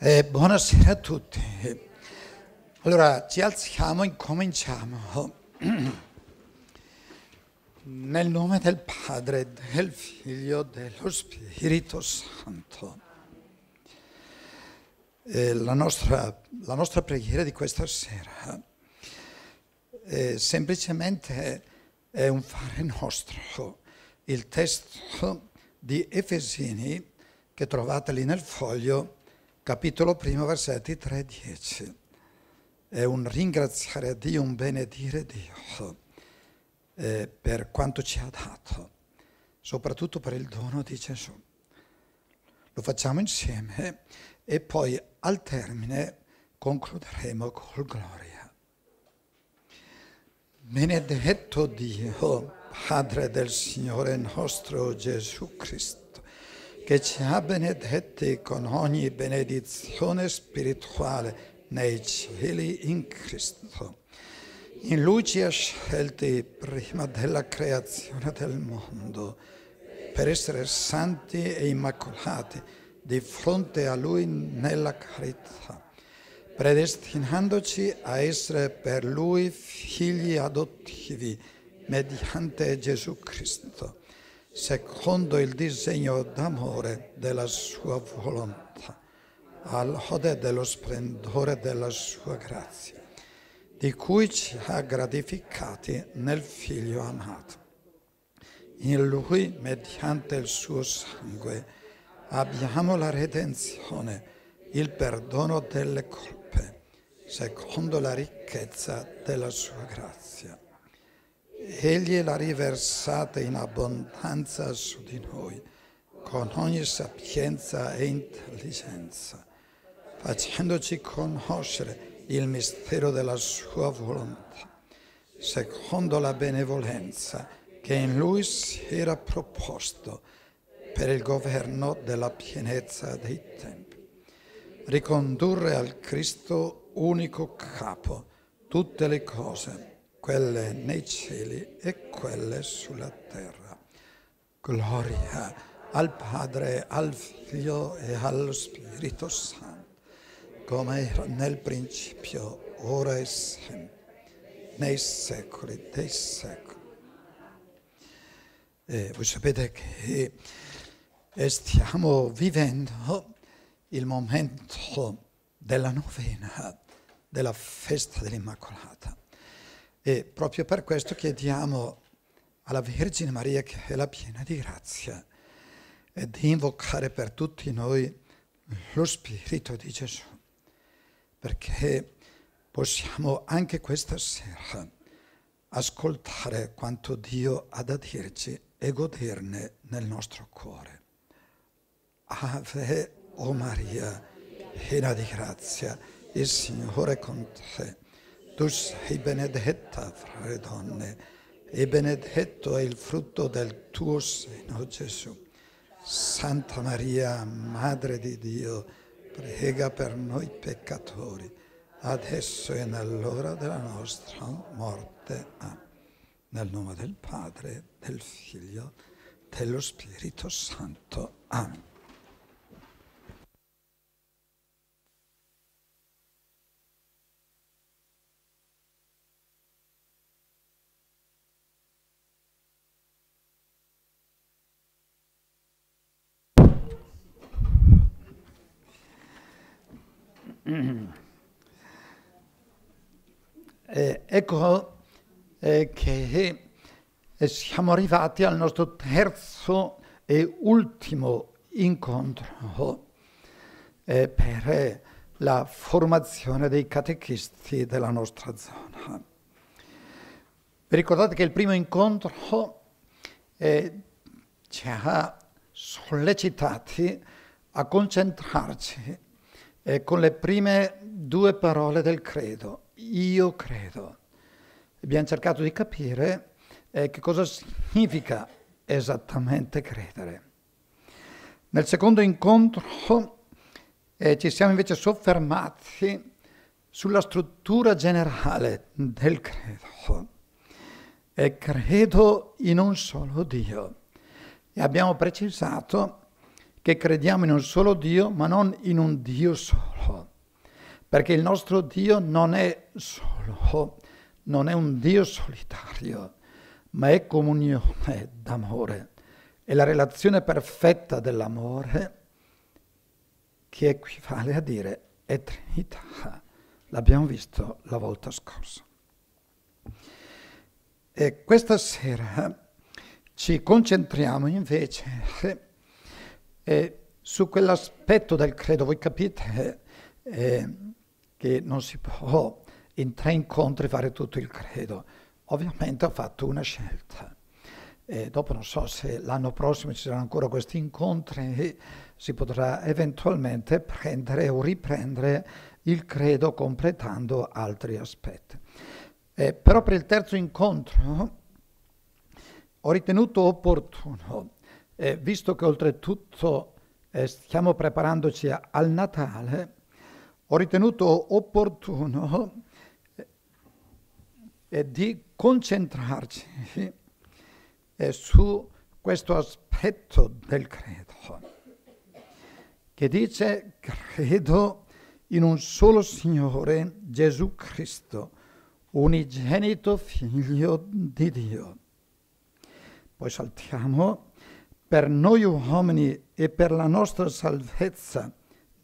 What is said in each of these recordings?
Eh, buonasera a tutti. Allora, ci alziamo e cominciamo. Nel nome del Padre, del Figlio, dello Spirito Santo. Eh, la, nostra, la, nostra, preghiera di questa sera è eh, semplicemente è un fare nostro. Il testo di Efesini che trovate lì nel foglio capitolo primo, versetti 3 e 10. È un ringraziare Dio, un benedire Dio eh, per quanto ci ha dato, soprattutto per il dono di Gesù. Lo facciamo insieme e poi al termine concluderemo col gloria. Benedetto Dio, Padre del Signore nostro Gesù Cristo che ci ha benedetti con ogni benedizione spirituale nei cieli in Cristo. In Lui ci ha scelti prima della creazione del mondo per essere santi e immacolati di fronte a Lui nella carità, predestinandoci a essere per Lui figli adottivi mediante Gesù Cristo secondo il disegno d'amore della sua volontà, al lode dello splendore della sua grazia, di cui ci ha gratificati nel Figlio amato. In Lui, mediante il suo sangue, abbiamo la redenzione, il perdono delle colpe, secondo la ricchezza della sua grazia. Egli l'ha riversata in abbondanza su di noi, con ogni sapienza e intelligenza, facendoci conoscere il mistero della sua volontà, secondo la benevolenza che in lui si era proposto per il governo della pienezza dei tempi. Ricondurre al Cristo unico capo tutte le cose quelle nei cieli e quelle sulla terra. Gloria al Padre, al Figlio e allo Spirito Santo, come era nel principio, ora e sempre, nei secoli dei secoli. E voi sapete che eh, stiamo vivendo il momento della novena della festa dell'Immacolata. E proprio per questo chiediamo alla Vergine Maria, che è la piena di grazia, di invocare per tutti noi lo Spirito di Gesù, perché possiamo anche questa sera ascoltare quanto Dio ha da dirci e goderne nel nostro cuore. Ave o oh Maria, piena di grazia, il Signore è con te tu sei benedetta fra le donne e benedetto è il frutto del tuo seno, Gesù. Santa Maria, Madre di Dio, prega per noi peccatori, adesso e nell'ora della nostra morte. Amen. Nel nome del Padre, del Figlio, dello Spirito Santo. Amen. Mm-hmm. Eh, ecco eh, che eh, siamo arrivati al nostro terzo e ultimo incontro eh, per eh, la formazione dei catechisti della nostra zona. Vi ricordate che il primo incontro eh, ci ha sollecitati a concentrarci eh, con le prime due parole del credo, io credo. Abbiamo cercato di capire eh, che cosa significa esattamente credere. Nel secondo incontro eh, ci siamo invece soffermati sulla struttura generale del credo. E credo in un solo Dio. E abbiamo precisato che crediamo in un solo Dio, ma non in un Dio solo, perché il nostro Dio non è solo, non è un Dio solitario, ma è comunione d'amore, è la relazione perfetta dell'amore che equivale a dire è Trinità, l'abbiamo visto la volta scorsa. E questa sera ci concentriamo invece e eh, su quell'aspetto del credo voi capite eh, eh che non si può in tre incontri fare tutto il credo. Ovviamente ho fatto una scelta. E eh, dopo non so se l'anno prossimo ci saranno ancora questi incontri, si potrà eventualmente prendere o riprendere il credo completando altri aspetti. Eh, però per il terzo incontro ho ritenuto opportuno eh, visto che oltretutto eh, stiamo preparandoci a, al Natale, ho ritenuto opportuno eh, eh di concentrarci eh, su questo aspetto del credo, che dice credo in un solo Signore, Gesù Cristo, unigenito figlio di Dio. Poi saltiamo per noi uomini e per la nostra salvezza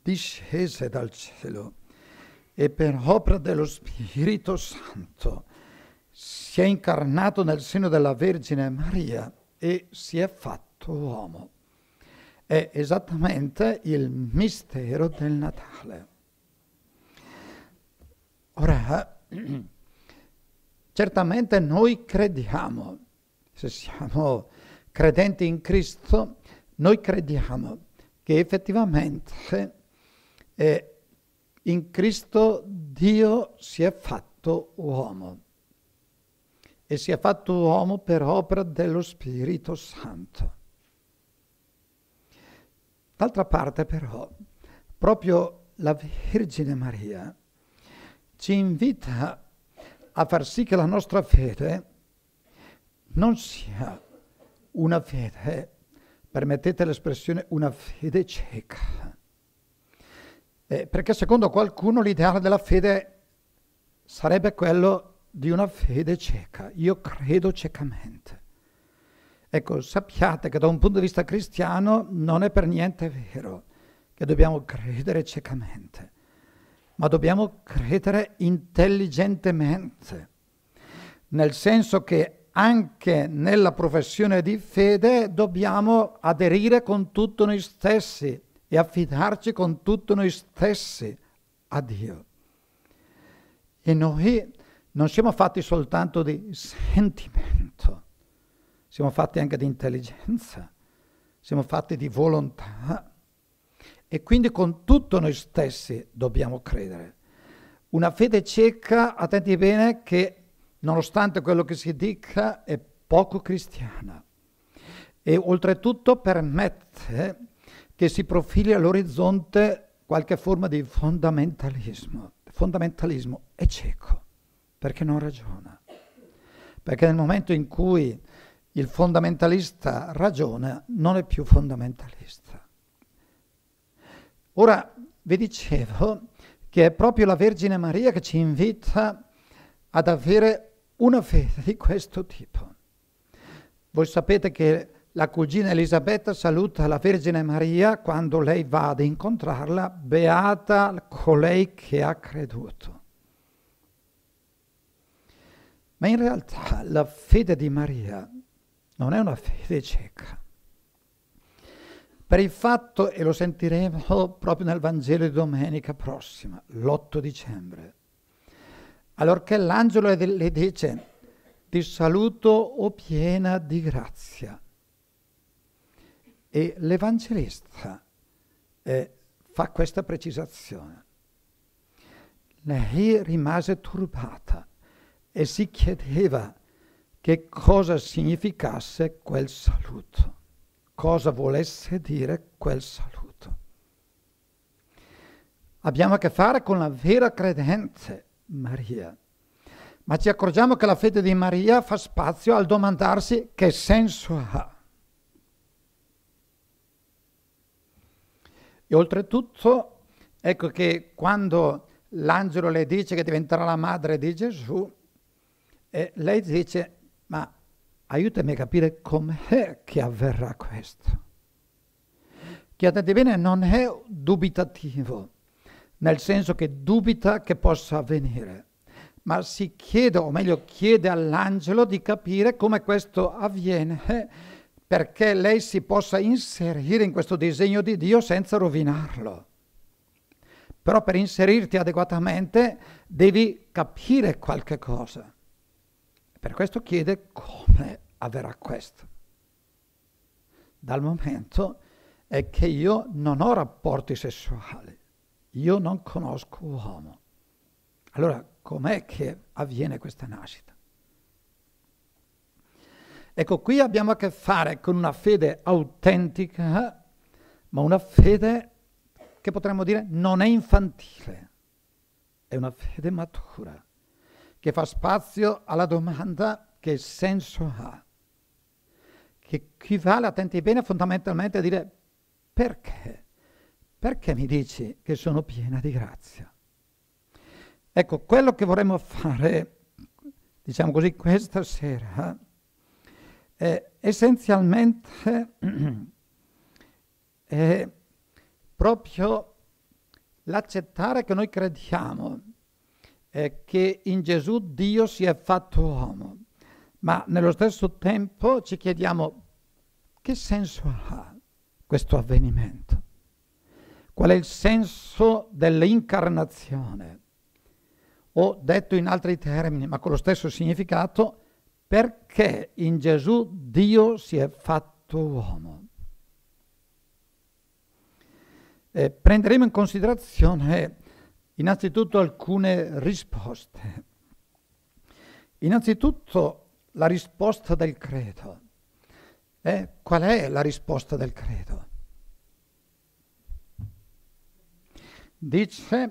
discese dal cielo e per opera dello Spirito Santo si è incarnato nel seno della Vergine Maria e si è fatto uomo. È esattamente il mistero del Natale. Ora, certamente noi crediamo, se siamo credenti in Cristo, noi crediamo che effettivamente eh, in Cristo Dio si è fatto uomo e si è fatto uomo per opera dello Spirito Santo. D'altra parte però, proprio la Vergine Maria ci invita a far sì che la nostra fede non sia una fede, eh, permettete l'espressione, una fede cieca. Eh, perché secondo qualcuno l'ideale della fede sarebbe quello di una fede cieca. Io credo ciecamente. Ecco, sappiate che da un punto di vista cristiano non è per niente vero che dobbiamo credere ciecamente, ma dobbiamo credere intelligentemente, nel senso che anche nella professione di fede dobbiamo aderire con tutto noi stessi e affidarci con tutto noi stessi a Dio. E noi non siamo fatti soltanto di sentimento, siamo fatti anche di intelligenza, siamo fatti di volontà e quindi con tutto noi stessi dobbiamo credere. Una fede cieca, attenti bene, che nonostante quello che si dica, è poco cristiana e oltretutto permette che si profili all'orizzonte qualche forma di fondamentalismo. Fondamentalismo è cieco perché non ragiona. Perché nel momento in cui il fondamentalista ragiona, non è più fondamentalista. Ora, vi dicevo che è proprio la Vergine Maria che ci invita ad avere una fede di questo tipo. Voi sapete che la cugina Elisabetta saluta la Vergine Maria quando lei va ad incontrarla, beata colei che ha creduto. Ma in realtà la fede di Maria non è una fede cieca. Per il fatto, e lo sentiremo proprio nel Vangelo di domenica prossima, l'8 dicembre, Allorché l'angelo le dice, ti saluto o piena di grazia. E l'Evangelista eh, fa questa precisazione. Lei rimase turbata e si chiedeva che cosa significasse quel saluto, cosa volesse dire quel saluto. Abbiamo a che fare con la vera credenza Maria. Ma ci accorgiamo che la fede di Maria fa spazio al domandarsi che senso ha. E oltretutto, ecco che quando l'angelo le dice che diventerà la madre di Gesù, eh, lei dice, ma aiutami a capire com'è che avverrà questo. Chiedete bene, non è dubitativo, nel senso che dubita che possa avvenire, ma si chiede, o meglio chiede all'angelo di capire come questo avviene eh, perché lei si possa inserire in questo disegno di Dio senza rovinarlo. Però per inserirti adeguatamente devi capire qualche cosa. Per questo chiede come avverrà questo. Dal momento è che io non ho rapporti sessuali io non conosco uomo. Allora, com'è che avviene questa nascita? Ecco, qui abbiamo a che fare con una fede autentica, ma una fede che potremmo dire non è infantile, è una fede matura, che fa spazio alla domanda che senso ha, che equivale, attenti bene, fondamentalmente a dire perché perché mi dici che sono piena di grazia? Ecco, quello che vorremmo fare, diciamo così, questa sera eh, è essenzialmente è proprio l'accettare che noi crediamo eh, che in Gesù Dio si è fatto uomo, ma nello stesso tempo ci chiediamo che senso ha questo avvenimento. Qual è il senso dell'incarnazione? O detto in altri termini, ma con lo stesso significato, perché in Gesù Dio si è fatto uomo? Eh, prenderemo in considerazione innanzitutto alcune risposte. Innanzitutto la risposta del credo. Eh, qual è la risposta del credo? dice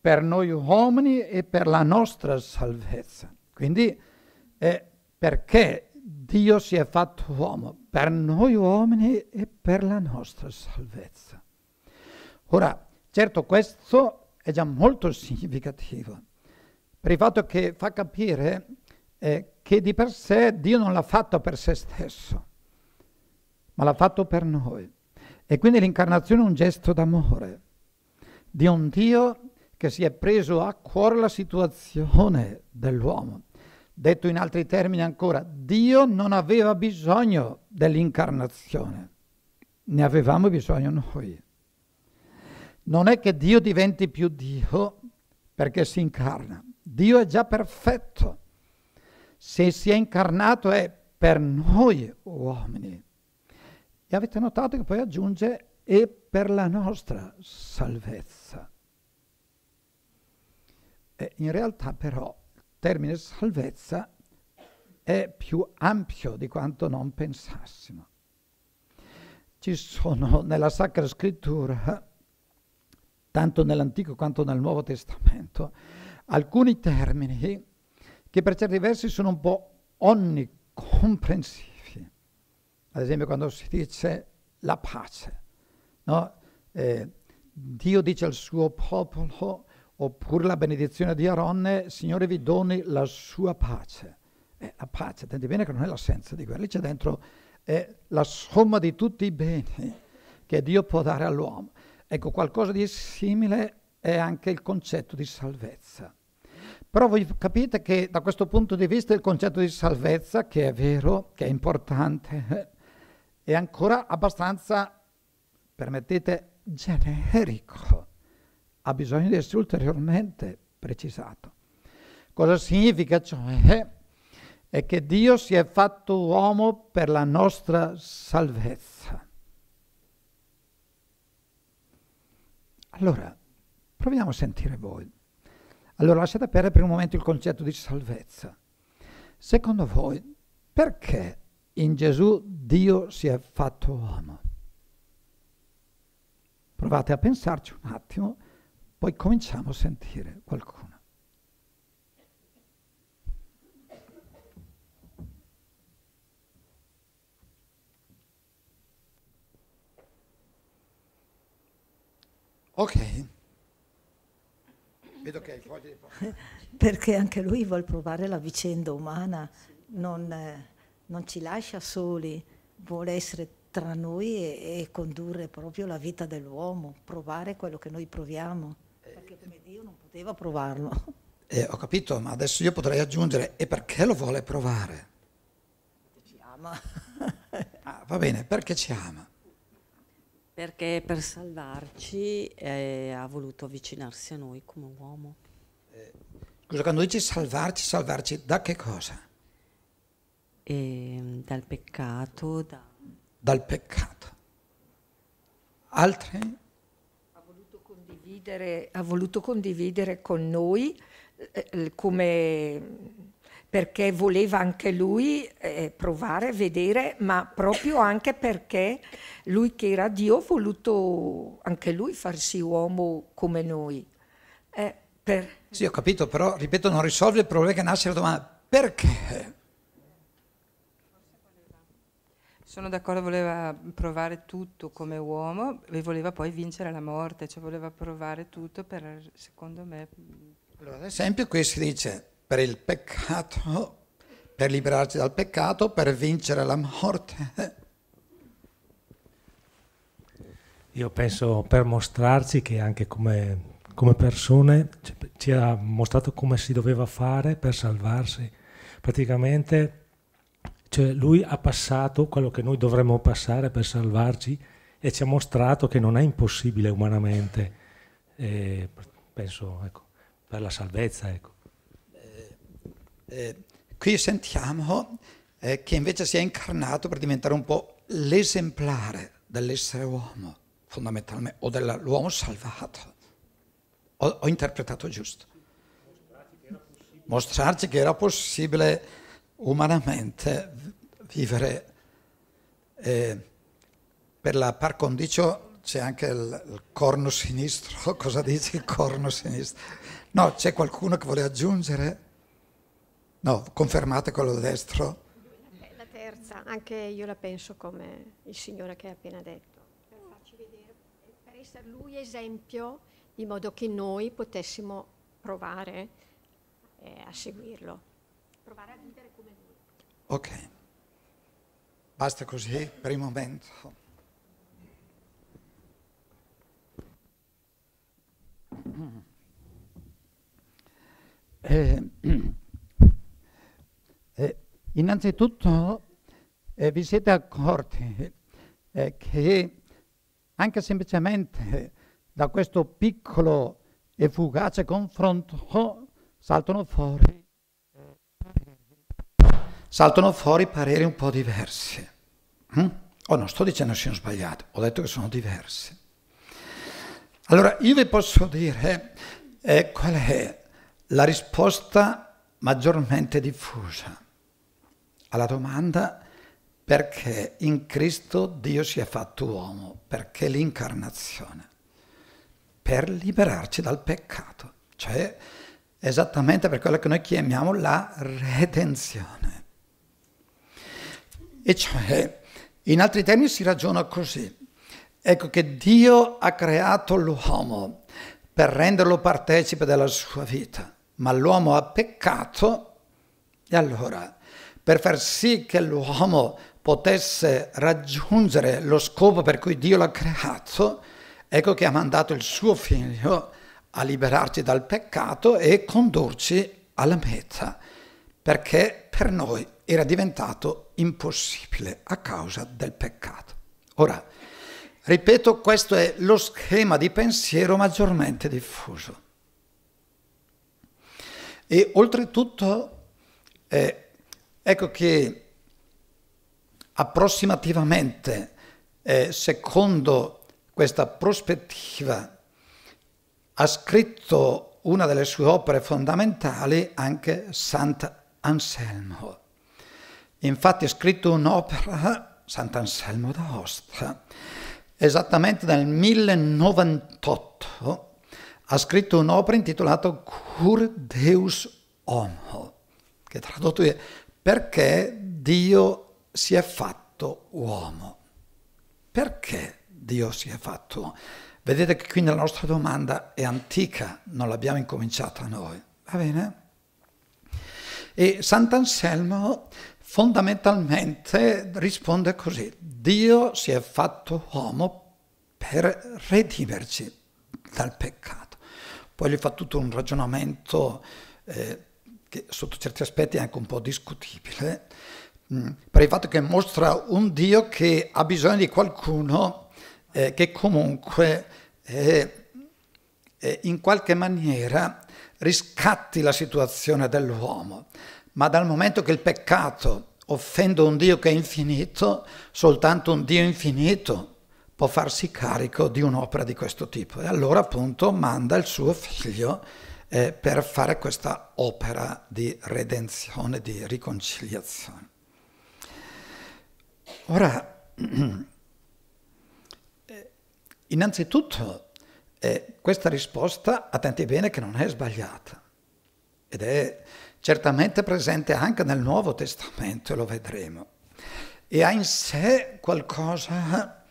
per noi uomini e per la nostra salvezza. Quindi è eh, perché Dio si è fatto uomo? Per noi uomini e per la nostra salvezza. Ora, certo questo è già molto significativo, per il fatto che fa capire eh, che di per sé Dio non l'ha fatto per se stesso, ma l'ha fatto per noi. E quindi l'incarnazione è un gesto d'amore di un Dio che si è preso a cuore la situazione dell'uomo. Detto in altri termini ancora, Dio non aveva bisogno dell'incarnazione, ne avevamo bisogno noi. Non è che Dio diventi più Dio perché si incarna, Dio è già perfetto. Se si è incarnato è per noi uomini. E avete notato che poi aggiunge e per la nostra salvezza. E in realtà però il termine salvezza è più ampio di quanto non pensassimo. Ci sono nella Sacra Scrittura, tanto nell'Antico quanto nel Nuovo Testamento, alcuni termini che per certi versi sono un po' onnicomprensivi. Ad esempio quando si dice la pace. No? Eh, Dio dice al suo popolo, oppure la benedizione di Aronne, Signore vi doni la sua pace. Eh, la pace, attenti bene che non è l'assenza di quella, lì c'è dentro è la somma di tutti i beni che Dio può dare all'uomo. Ecco, qualcosa di simile è anche il concetto di salvezza. Però voi capite che da questo punto di vista il concetto di salvezza, che è vero, che è importante, è ancora abbastanza permettete, generico, ha bisogno di essere ulteriormente precisato. Cosa significa cioè? È che Dio si è fatto uomo per la nostra salvezza. Allora, proviamo a sentire voi. Allora, lasciate perdere per un momento il concetto di salvezza. Secondo voi, perché in Gesù Dio si è fatto uomo? Provate a pensarci un attimo, poi cominciamo a sentire qualcuno. Ok. Vedo che hai il foglio di Perché anche lui vuole provare la vicenda umana, non, eh, non ci lascia soli, vuole essere tra noi e, e condurre proprio la vita dell'uomo, provare quello che noi proviamo, perché come Dio non poteva provarlo. Eh, ho capito, ma adesso io potrei aggiungere, e perché lo vuole provare? Perché Ci ama. ah, va bene, perché ci ama? Perché per salvarci eh, ha voluto avvicinarsi a noi come uomo. Eh, scusa, quando dici salvarci, salvarci da che cosa? E, ehm, dal peccato, da dal peccato. Altre? Ha voluto condividere, ha voluto condividere con noi eh, come perché voleva anche lui eh, provare, vedere, ma proprio anche perché lui che era Dio ha voluto anche lui farsi uomo come noi. Eh, per... Sì, ho capito, però ripeto, non risolve il problema che nasce la domanda perché? Sono d'accordo, voleva provare tutto come uomo e voleva poi vincere la morte, cioè voleva provare tutto per, secondo me... Allora, ad esempio qui si dice per il peccato, per liberarci dal peccato, per vincere la morte. Io penso per mostrarci che anche come, come persone ci ha mostrato come si doveva fare per salvarsi. Praticamente cioè lui ha passato quello che noi dovremmo passare per salvarci e ci ha mostrato che non è impossibile umanamente, eh, penso, ecco, per la salvezza. Ecco. Eh, eh, qui sentiamo eh, che invece si è incarnato per diventare un po' l'esemplare dell'essere uomo, fondamentalmente, o dell'uomo salvato. Ho, ho interpretato giusto. Mostrarci che era possibile umanamente vivere eh, per la par condicio c'è anche il, il, corno sinistro, cosa dici il corno sinistro? No, c'è qualcuno che vuole aggiungere? No, confermate quello destro. La terza, anche io la penso come il signore che ha appena detto, per farci vedere, per essere lui esempio di modo che noi potessimo provare eh, a seguirlo, provare a vivere. Ok, basta così per il momento. Eh, eh, innanzitutto eh, vi siete accorti eh, che anche semplicemente eh, da questo piccolo e fugace confronto saltano fuori saltano fuori pareri un po' diversi. O mm? Oh, non sto dicendo che siano sbagliati, ho detto che sono diversi. Allora, io vi posso dire eh, qual è la risposta maggiormente diffusa alla domanda perché in Cristo Dio si è fatto uomo, perché l'incarnazione, per liberarci dal peccato, cioè esattamente per quello che noi chiamiamo la redenzione. E cioè, in altri termini si ragiona così. Ecco che Dio ha creato l'uomo per renderlo partecipe della sua vita, ma l'uomo ha peccato e allora per far sì che l'uomo potesse raggiungere lo scopo per cui Dio l'ha creato, ecco che ha mandato il suo figlio a liberarci dal peccato e condurci alla meta, perché per noi era diventato impossibile a causa del peccato. Ora, ripeto, questo è lo schema di pensiero maggiormente diffuso. E oltretutto, eh, ecco che approssimativamente, eh, secondo questa prospettiva, ha scritto una delle sue opere fondamentali anche Sant'Anselmo. Infatti ha scritto un'opera, eh, Sant'Anselmo d'Aosta, esattamente nel 1098, ha scritto un'opera intitolata Cur Deus Homo, che tradotto è perché Dio si è fatto uomo. Perché Dio si è fatto uomo? Vedete che quindi la nostra domanda è antica, non l'abbiamo incominciata noi. Va bene? E Sant'Anselmo fondamentalmente risponde così, Dio si è fatto uomo per redimerci dal peccato. Poi gli fa tutto un ragionamento eh, che sotto certi aspetti è anche un po' discutibile, mh, mm, per il fatto che mostra un Dio che ha bisogno di qualcuno eh, che comunque eh, eh in qualche maniera riscatti la situazione dell'uomo ma dal momento che il peccato offende un Dio che è infinito, soltanto un Dio infinito può farsi carico di un'opera di questo tipo. E allora appunto manda il suo figlio eh, per fare questa opera di redenzione, di riconciliazione. Ora, eh, innanzitutto eh, questa risposta, attenti bene che non è sbagliata ed è certamente presente anche nel Nuovo Testamento, lo vedremo, e ha in sé qualcosa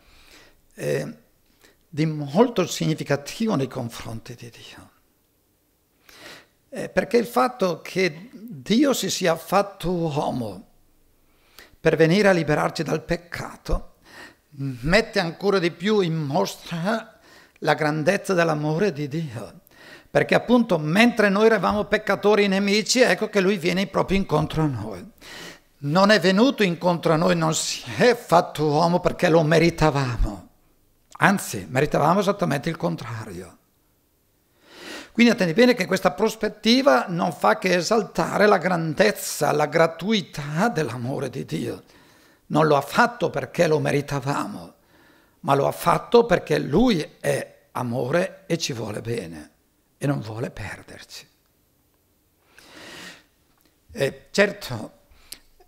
eh, di molto significativo nei confronti di Dio. Eh, perché il fatto che Dio si sia fatto uomo per venire a liberarci dal peccato mette ancora di più in mostra la grandezza dell'amore di Dio perché appunto mentre noi eravamo peccatori e nemici, ecco che lui viene proprio incontro a noi. Non è venuto incontro a noi, non si è fatto uomo perché lo meritavamo, anzi meritavamo esattamente il contrario. Quindi attendi bene che questa prospettiva non fa che esaltare la grandezza, la gratuità dell'amore di Dio. Non lo ha fatto perché lo meritavamo, ma lo ha fatto perché Lui è amore e ci vuole bene e non vuole perderci. Eh, certo,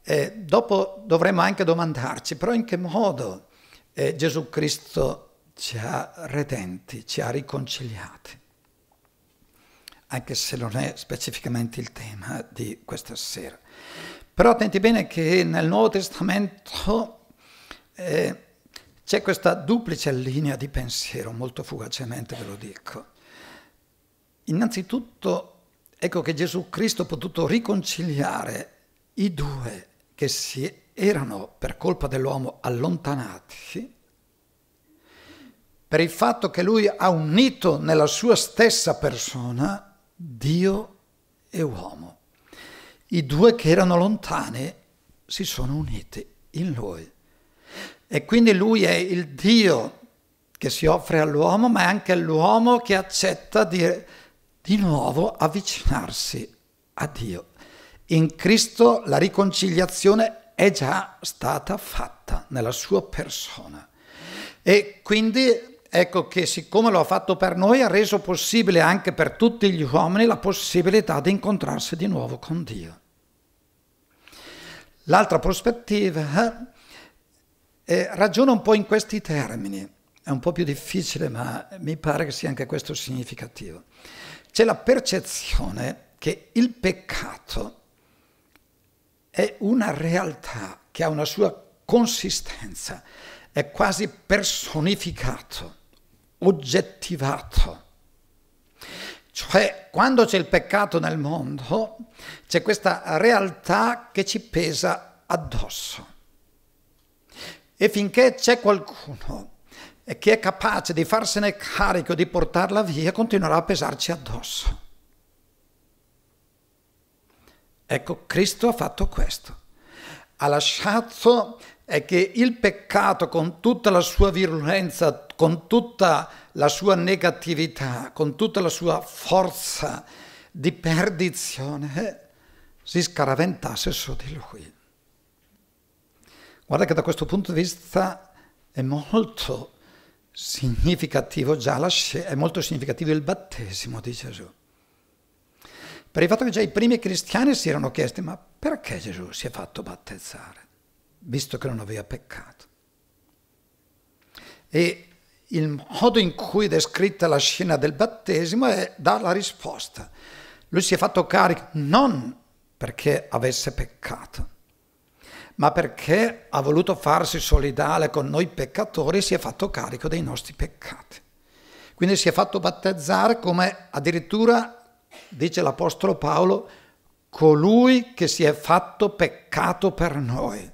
eh, dopo dovremmo anche domandarci, però in che modo eh, Gesù Cristo ci ha redenti, ci ha riconciliati, anche se non è specificamente il tema di questa sera. Però attenti bene che nel Nuovo Testamento eh, c'è questa duplice linea di pensiero, molto fugacemente ve lo dico. Innanzitutto ecco che Gesù Cristo ha potuto riconciliare i due che si erano per colpa dell'uomo allontanati per il fatto che lui ha unito nella sua stessa persona Dio e uomo. I due che erano lontani si sono uniti in lui. E quindi lui è il Dio che si offre all'uomo, ma è anche l'uomo che accetta di di nuovo avvicinarsi a Dio. In Cristo la riconciliazione è già stata fatta nella sua persona. E quindi ecco che siccome lo ha fatto per noi ha reso possibile anche per tutti gli uomini la possibilità di incontrarsi di nuovo con Dio. L'altra prospettiva eh, eh ragiona un po' in questi termini, è un po' più difficile ma mi pare che sia anche questo significativo c'è la percezione che il peccato è una realtà che ha una sua consistenza, è quasi personificato, oggettivato. Cioè, quando c'è il peccato nel mondo, c'è questa realtà che ci pesa addosso. E finché c'è qualcuno e chi è capace di farsene carico, di portarla via, continuerà a pesarci addosso. Ecco, Cristo ha fatto questo. Ha lasciato che il peccato con tutta la sua virulenza, con tutta la sua negatività, con tutta la sua forza di perdizione, eh, si scaraventasse su di lui. Guarda che da questo punto di vista è molto significativo già la, è molto significativo il battesimo di Gesù. Per il fatto che già i primi cristiani si erano chiesti ma perché Gesù si è fatto battezzare, visto che non aveva peccato? E il modo in cui è descritta la scena del battesimo è, dà la risposta. Lui si è fatto carico non perché avesse peccato, ma perché ha voluto farsi solidale con noi peccatori, si è fatto carico dei nostri peccati. Quindi si è fatto battezzare come addirittura, dice l'Apostolo Paolo, colui che si è fatto peccato per noi.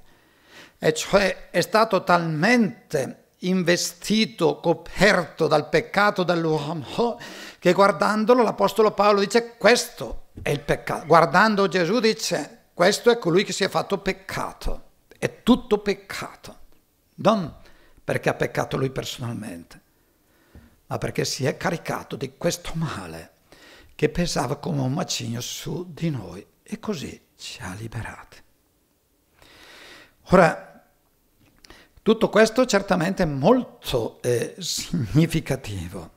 E cioè è stato talmente investito, coperto dal peccato dell'uomo, che guardandolo l'Apostolo Paolo dice questo è il peccato. Guardando Gesù dice questo è colui che si è fatto peccato, è tutto peccato, non perché ha peccato lui personalmente, ma perché si è caricato di questo male che pesava come un macigno su di noi e così ci ha liberati. Ora, tutto questo certamente è molto eh, significativo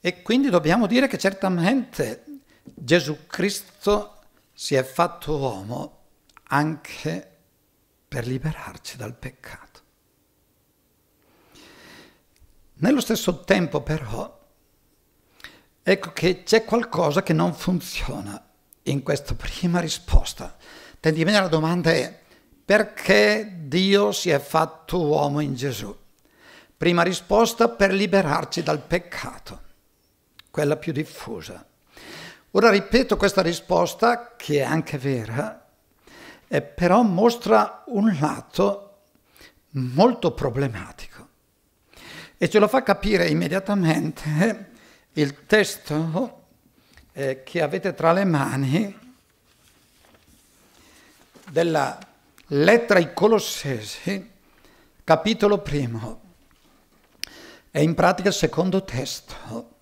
e quindi dobbiamo dire che certamente Gesù Cristo si è fatto uomo anche per liberarci dal peccato. Nello stesso tempo però, ecco che c'è qualcosa che non funziona in questa prima risposta. Tendi bene la domanda è perché Dio si è fatto uomo in Gesù? Prima risposta per liberarci dal peccato, quella più diffusa. Ora ripeto questa risposta, che è anche vera, eh, però mostra un lato molto problematico e ce lo fa capire immediatamente eh, il testo eh, che avete tra le mani della lettera ai Colossesi, capitolo primo, è in pratica il secondo testo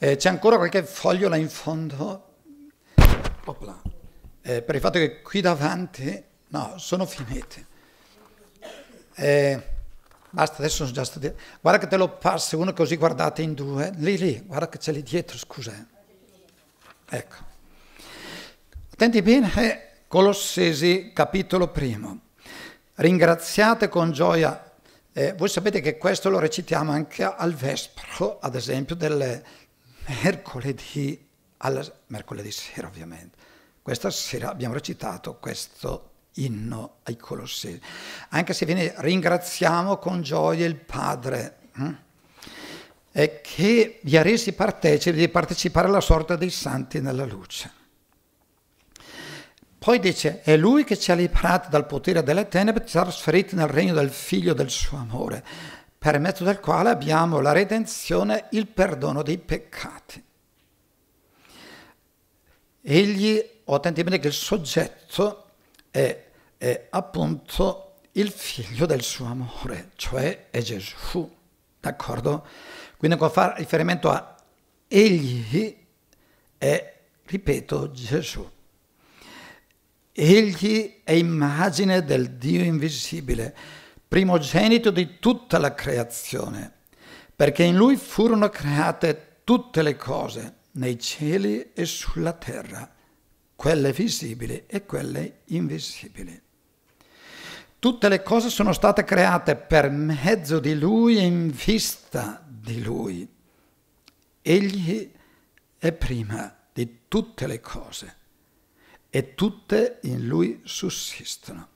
eh, c'è ancora qualche foglio là in fondo, Opla. Eh, per il fatto che qui davanti, no, sono finite. Eh, basta, adesso sono già studiato. Guarda che te lo passi uno così, guardate in due. Lì, lì, guarda che c'è lì dietro, scusa. Eh. Ecco. Attenti bene, eh, Colossesi capitolo primo. Ringraziate con gioia eh, voi sapete che questo lo recitiamo anche al vespro, ad esempio, delle, mercoledì, alla, mercoledì sera ovviamente, questa sera abbiamo recitato questo inno ai Colossesi, anche se viene, ringraziamo con gioia il Padre eh, che vi ha resi partecipi di partecipare alla sorta dei santi nella luce. Poi dice, è lui che ci ha liberati dal potere delle tenebre ci ha trasferiti nel regno del figlio del suo amore per mezzo del quale abbiamo la redenzione, il perdono dei peccati. Egli, attentamente che il soggetto è, è appunto il figlio del suo amore, cioè è Gesù, d'accordo? Quindi qua fa riferimento a egli è, ripeto, Gesù. Egli è immagine del Dio invisibile primogenito di tutta la creazione, perché in lui furono create tutte le cose, nei cieli e sulla terra, quelle visibili e quelle invisibili. Tutte le cose sono state create per mezzo di lui e in vista di lui. Egli è prima di tutte le cose e tutte in lui sussistono.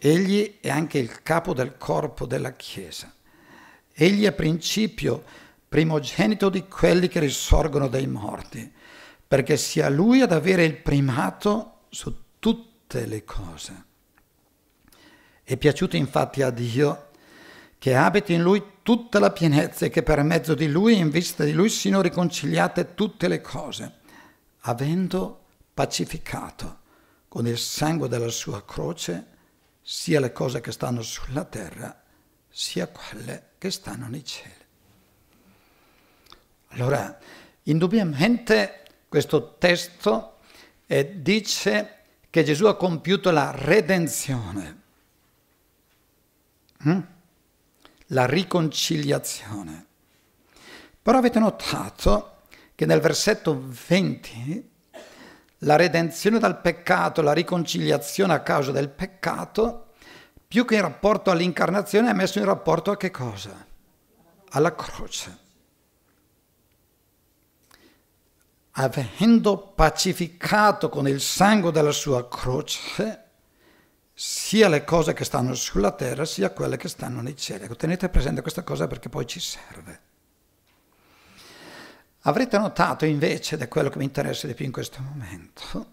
Egli è anche il capo del corpo della Chiesa. Egli è principio, primogenito di quelli che risorgono dai morti, perché sia Lui ad avere il primato su tutte le cose. È piaciuto infatti a Dio che abiti in Lui tutta la pienezza e che per mezzo di Lui e in vista di Lui siano riconciliate tutte le cose, avendo pacificato con il sangue della sua croce sia le cose che stanno sulla terra sia quelle che stanno nei cieli. Allora, indubbiamente questo testo eh, dice che Gesù ha compiuto la redenzione, hm? la riconciliazione. Però avete notato che nel versetto 20 la redenzione dal peccato, la riconciliazione a causa del peccato, più che in rapporto all'incarnazione è messo in rapporto a che cosa? Alla croce. Avendo pacificato con il sangue della sua croce sia le cose che stanno sulla terra sia quelle che stanno nei cieli. Ecco, tenete presente questa cosa perché poi ci serve. Avrete notato invece, ed è quello che mi interessa di più in questo momento,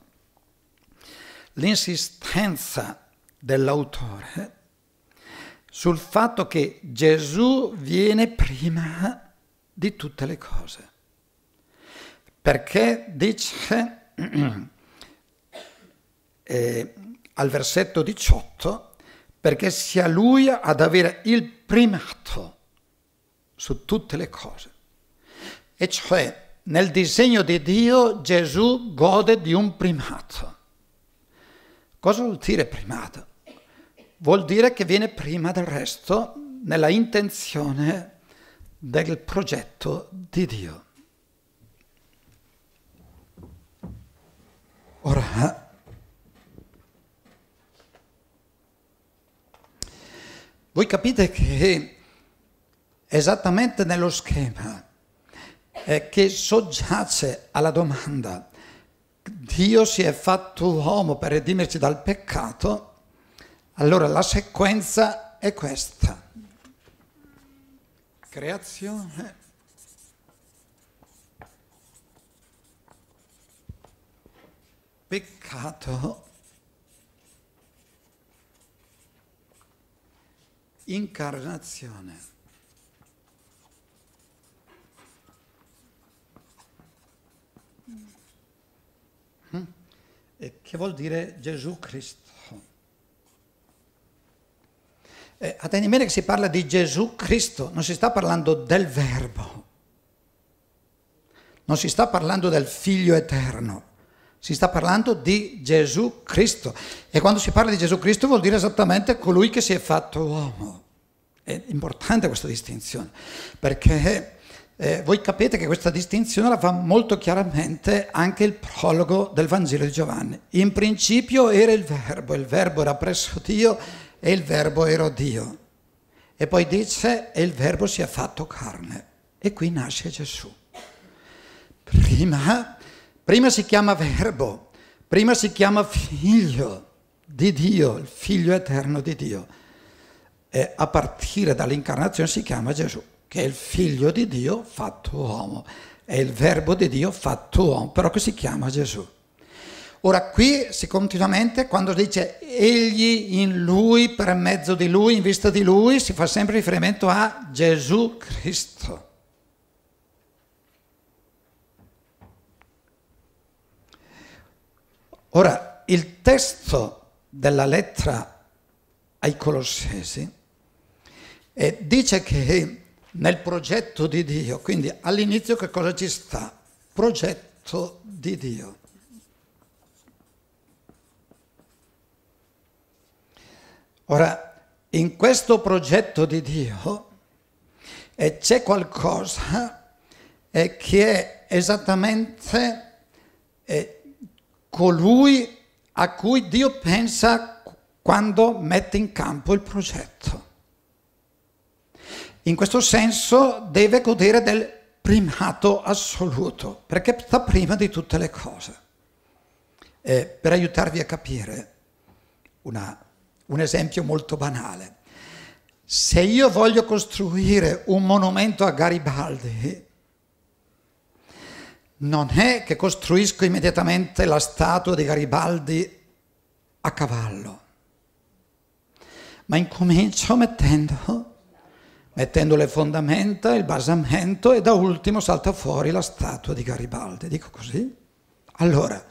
l'insistenza dell'autore sul fatto che Gesù viene prima di tutte le cose. Perché dice eh, al versetto 18, perché sia lui ad avere il primato su tutte le cose. E cioè, nel disegno di Dio Gesù gode di un primato. Cosa vuol dire primato? Vuol dire che viene prima del resto nella intenzione del progetto di Dio. Ora, voi capite che esattamente nello schema eh, che soggiace alla domanda Dio si è fatto uomo per redimerci dal peccato, allora la sequenza è questa. Creazione. Peccato. Incarnazione. eh, che vuol dire Gesù Cristo. Eh, a bene che si parla di Gesù Cristo, non si sta parlando del Verbo, non si sta parlando del Figlio Eterno, si sta parlando di Gesù Cristo. E quando si parla di Gesù Cristo vuol dire esattamente colui che si è fatto uomo. È importante questa distinzione, perché eh, voi capite che questa distinzione la fa molto chiaramente anche il prologo del Vangelo di Giovanni. In principio era il verbo, il verbo era presso Dio e il verbo era Dio. E poi dice e il verbo si è fatto carne. E qui nasce Gesù. Prima, prima si chiama verbo, prima si chiama figlio di Dio, il figlio eterno di Dio. E a partire dall'incarnazione si chiama Gesù che è il figlio di Dio fatto uomo, è il verbo di Dio fatto uomo, però che si chiama Gesù. Ora qui si continuamente, quando dice egli in lui, per mezzo di lui, in vista di lui, si fa sempre riferimento a Gesù Cristo. Ora, il testo della lettera ai Colossesi eh, dice che nel progetto di Dio. Quindi all'inizio che cosa ci sta? Progetto di Dio. Ora, in questo progetto di Dio eh, c'è qualcosa eh, che è esattamente eh, colui a cui Dio pensa quando mette in campo il progetto in questo senso deve godere del primato assoluto, perché sta prima di tutte le cose. Eh, per aiutarvi a capire una, un esempio molto banale, se io voglio costruire un monumento a Garibaldi, non è che costruisco immediatamente la statua di Garibaldi a cavallo, ma incomincio mettendo mettendo le fondamenta, il basamento e da ultimo salta fuori la statua di Garibaldi. Dico così? Allora,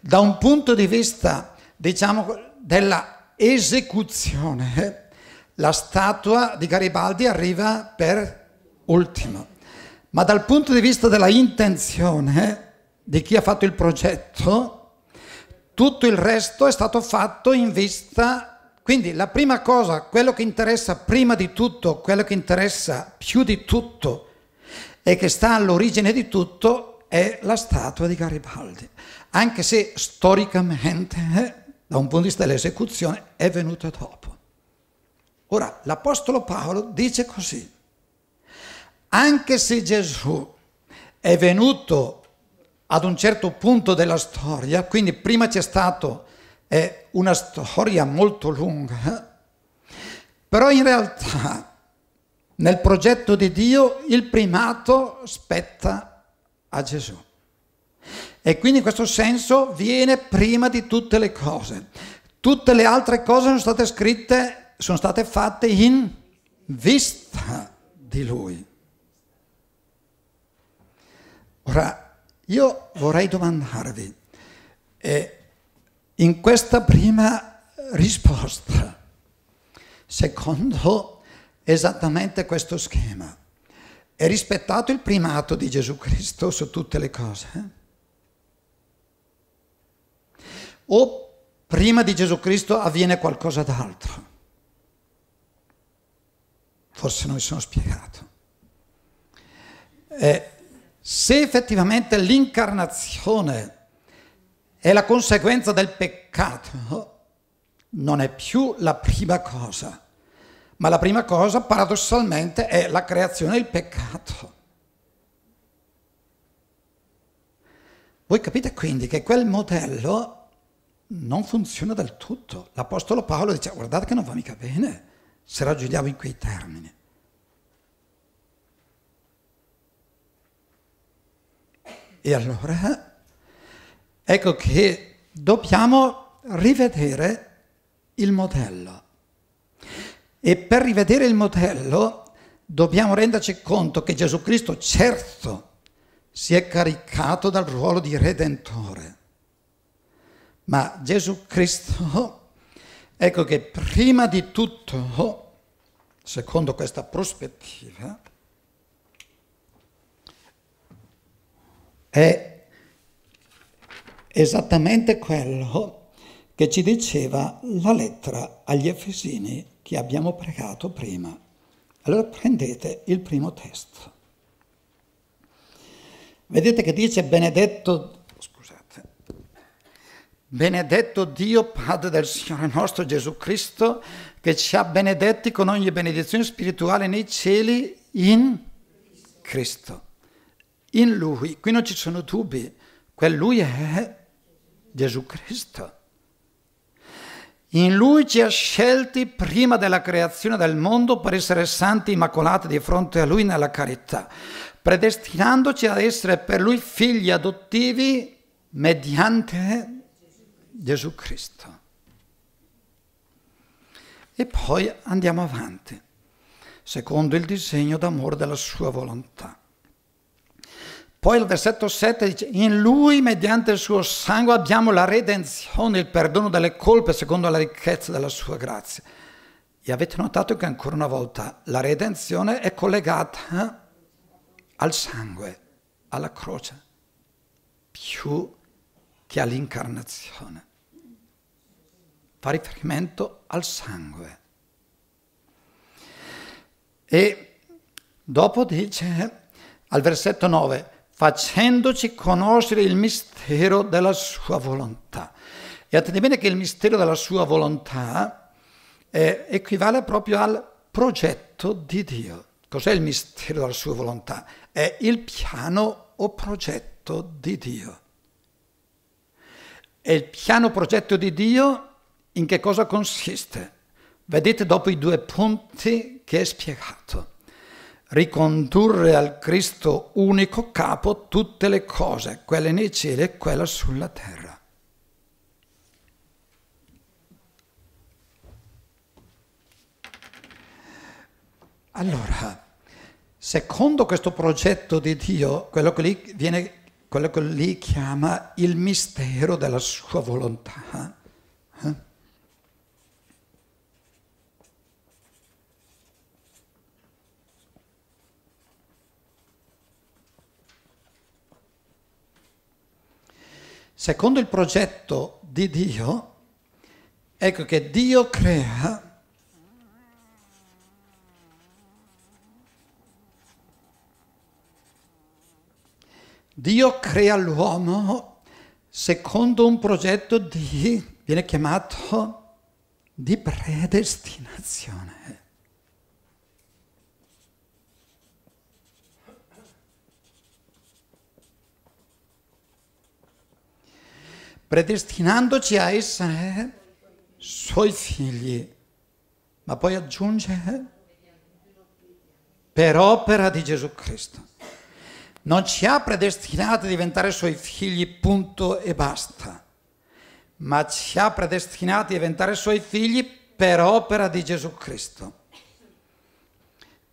da un punto di vista, diciamo, della esecuzione, la statua di Garibaldi arriva per ultimo, ma dal punto di vista della intenzione di chi ha fatto il progetto, tutto il resto è stato fatto in vista quindi la prima cosa, quello che interessa prima di tutto, quello che interessa più di tutto e che sta all'origine di tutto è la statua di Garibaldi, anche se storicamente, eh, da un punto di vista dell'esecuzione, è venuta dopo. Ora, l'Apostolo Paolo dice così, anche se Gesù è venuto ad un certo punto della storia, quindi prima c'è stato è una storia molto lunga, eh? però in realtà nel progetto di Dio il primato spetta a Gesù. E quindi in questo senso viene prima di tutte le cose. Tutte le altre cose sono state scritte, sono state fatte in vista di Lui. Ora, io vorrei domandarvi, eh, in questa prima risposta, secondo esattamente questo schema, è rispettato il primato di Gesù Cristo su tutte le cose? O prima di Gesù Cristo avviene qualcosa d'altro? Forse non mi sono spiegato. Eh, se effettivamente l'incarnazione è la conseguenza del peccato, non è più la prima cosa, ma la prima cosa paradossalmente è la creazione del peccato. Voi capite quindi che quel modello non funziona del tutto. L'Apostolo Paolo dice guardate che non va mica bene se ragioniamo in quei termini. E allora Ecco che dobbiamo rivedere il modello. E per rivedere il modello dobbiamo renderci conto che Gesù Cristo certo si è caricato dal ruolo di Redentore. Ma Gesù Cristo, ecco che prima di tutto, secondo questa prospettiva, è esattamente quello che ci diceva la lettera agli Efesini che abbiamo pregato prima. Allora prendete il primo testo. Vedete che dice benedetto, scusate, benedetto Dio Padre del Signore nostro Gesù Cristo che ci ha benedetti con ogni benedizione spirituale nei cieli in Cristo. In Lui, qui non ci sono dubbi, quel Lui è Gesù Cristo. In Lui ci ha scelti prima della creazione del mondo per essere santi e immacolati di fronte a Lui nella carità, predestinandoci ad essere per Lui figli adottivi mediante Gesù Cristo. E poi andiamo avanti, secondo il disegno d'amore della Sua volontà. Poi il versetto 7 dice, in lui mediante il suo sangue abbiamo la redenzione, il perdono delle colpe secondo la ricchezza della sua grazia. E avete notato che ancora una volta la redenzione è collegata eh, al sangue, alla croce, più che all'incarnazione. Fa riferimento al sangue. E dopo dice al versetto 9, facendoci conoscere il mistero della sua volontà. E attenete bene che il mistero della sua volontà eh, equivale proprio al progetto di Dio. Cos'è il mistero della sua volontà? È il piano o progetto di Dio. E il piano o progetto di Dio in che cosa consiste? Vedete dopo i due punti che è spiegato ricondurre al Cristo unico capo tutte le cose, quelle nei cieli e quelle sulla terra. Allora, secondo questo progetto di Dio, quello che lì, viene, quello che lì chiama il mistero della sua volontà, eh? secondo il progetto di Dio, ecco che Dio crea Dio crea l'uomo secondo un progetto di, viene chiamato, di predestinazione. predestinandoci a essere suoi figli. Ma poi aggiunge, per opera di Gesù Cristo. Non ci ha predestinati a diventare suoi figli, punto e basta, ma ci ha predestinati a diventare suoi figli per opera di Gesù Cristo.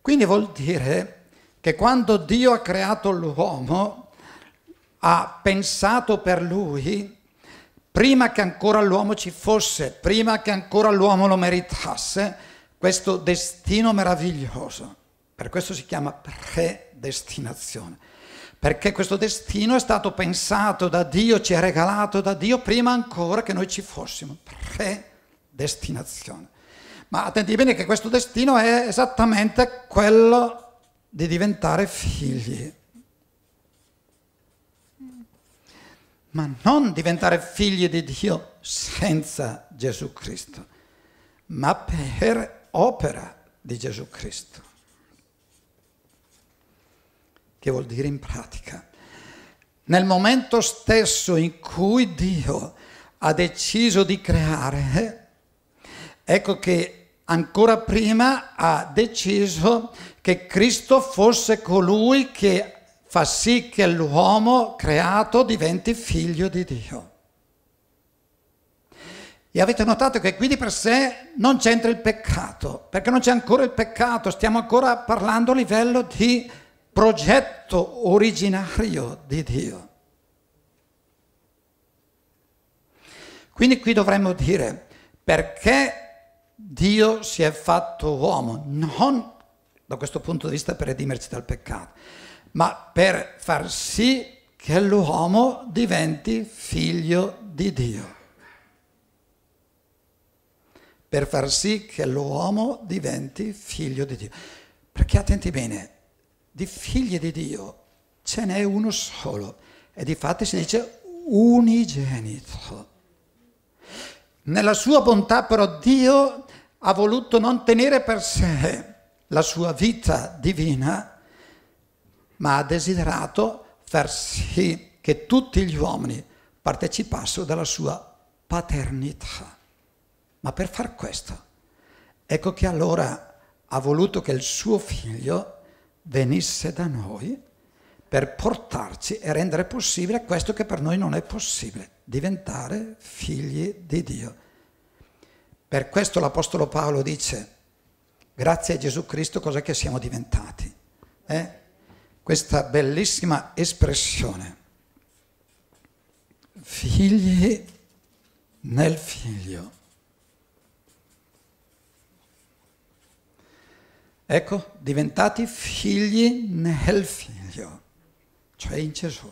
Quindi vuol dire che quando Dio ha creato l'uomo, ha pensato per lui prima che ancora l'uomo ci fosse, prima che ancora l'uomo lo meritasse, questo destino meraviglioso. Per questo si chiama predestinazione, perché questo destino è stato pensato da Dio, ci è regalato da Dio prima ancora che noi ci fossimo. Predestinazione. Ma attenti bene che questo destino è esattamente quello di diventare figli ma non diventare figli di Dio senza Gesù Cristo, ma per opera di Gesù Cristo. Che vuol dire in pratica? Nel momento stesso in cui Dio ha deciso di creare, ecco che ancora prima ha deciso che Cristo fosse colui che fa sì che l'uomo creato diventi figlio di Dio. E avete notato che qui di per sé non c'entra il peccato, perché non c'è ancora il peccato, stiamo ancora parlando a livello di progetto originario di Dio. Quindi qui dovremmo dire perché Dio si è fatto uomo, non da questo punto di vista per redimerci dal peccato, ma per far sì che l'uomo diventi figlio di Dio. Per far sì che l'uomo diventi figlio di Dio. Perché attenti bene, di figli di Dio ce n'è uno solo e di fatto si dice unigenito. Nella sua bontà però Dio ha voluto non tenere per sé la sua vita divina, ma ha desiderato far sì che tutti gli uomini partecipassero della sua paternità. Ma per far questo, ecco che allora ha voluto che il suo figlio venisse da noi per portarci e rendere possibile questo che per noi non è possibile, diventare figli di Dio. Per questo l'Apostolo Paolo dice, grazie a Gesù Cristo cosa che siamo diventati. Eh? questa bellissima espressione, figli nel figlio. Ecco, diventati figli nel figlio, cioè in Gesù,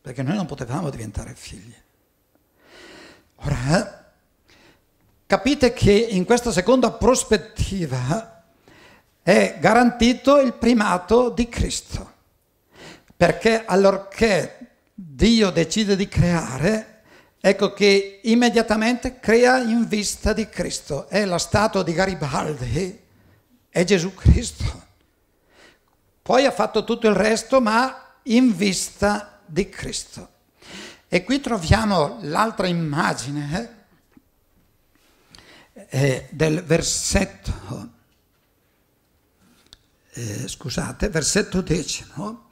perché noi non potevamo diventare figli. Ora, capite che in questa seconda prospettiva è garantito il primato di Cristo. Perché allorché Dio decide di creare, ecco che immediatamente crea in vista di Cristo. È la statua di Garibaldi, è Gesù Cristo. Poi ha fatto tutto il resto, ma in vista di Cristo. E qui troviamo l'altra immagine eh, del versetto eh, scusate, versetto decimo,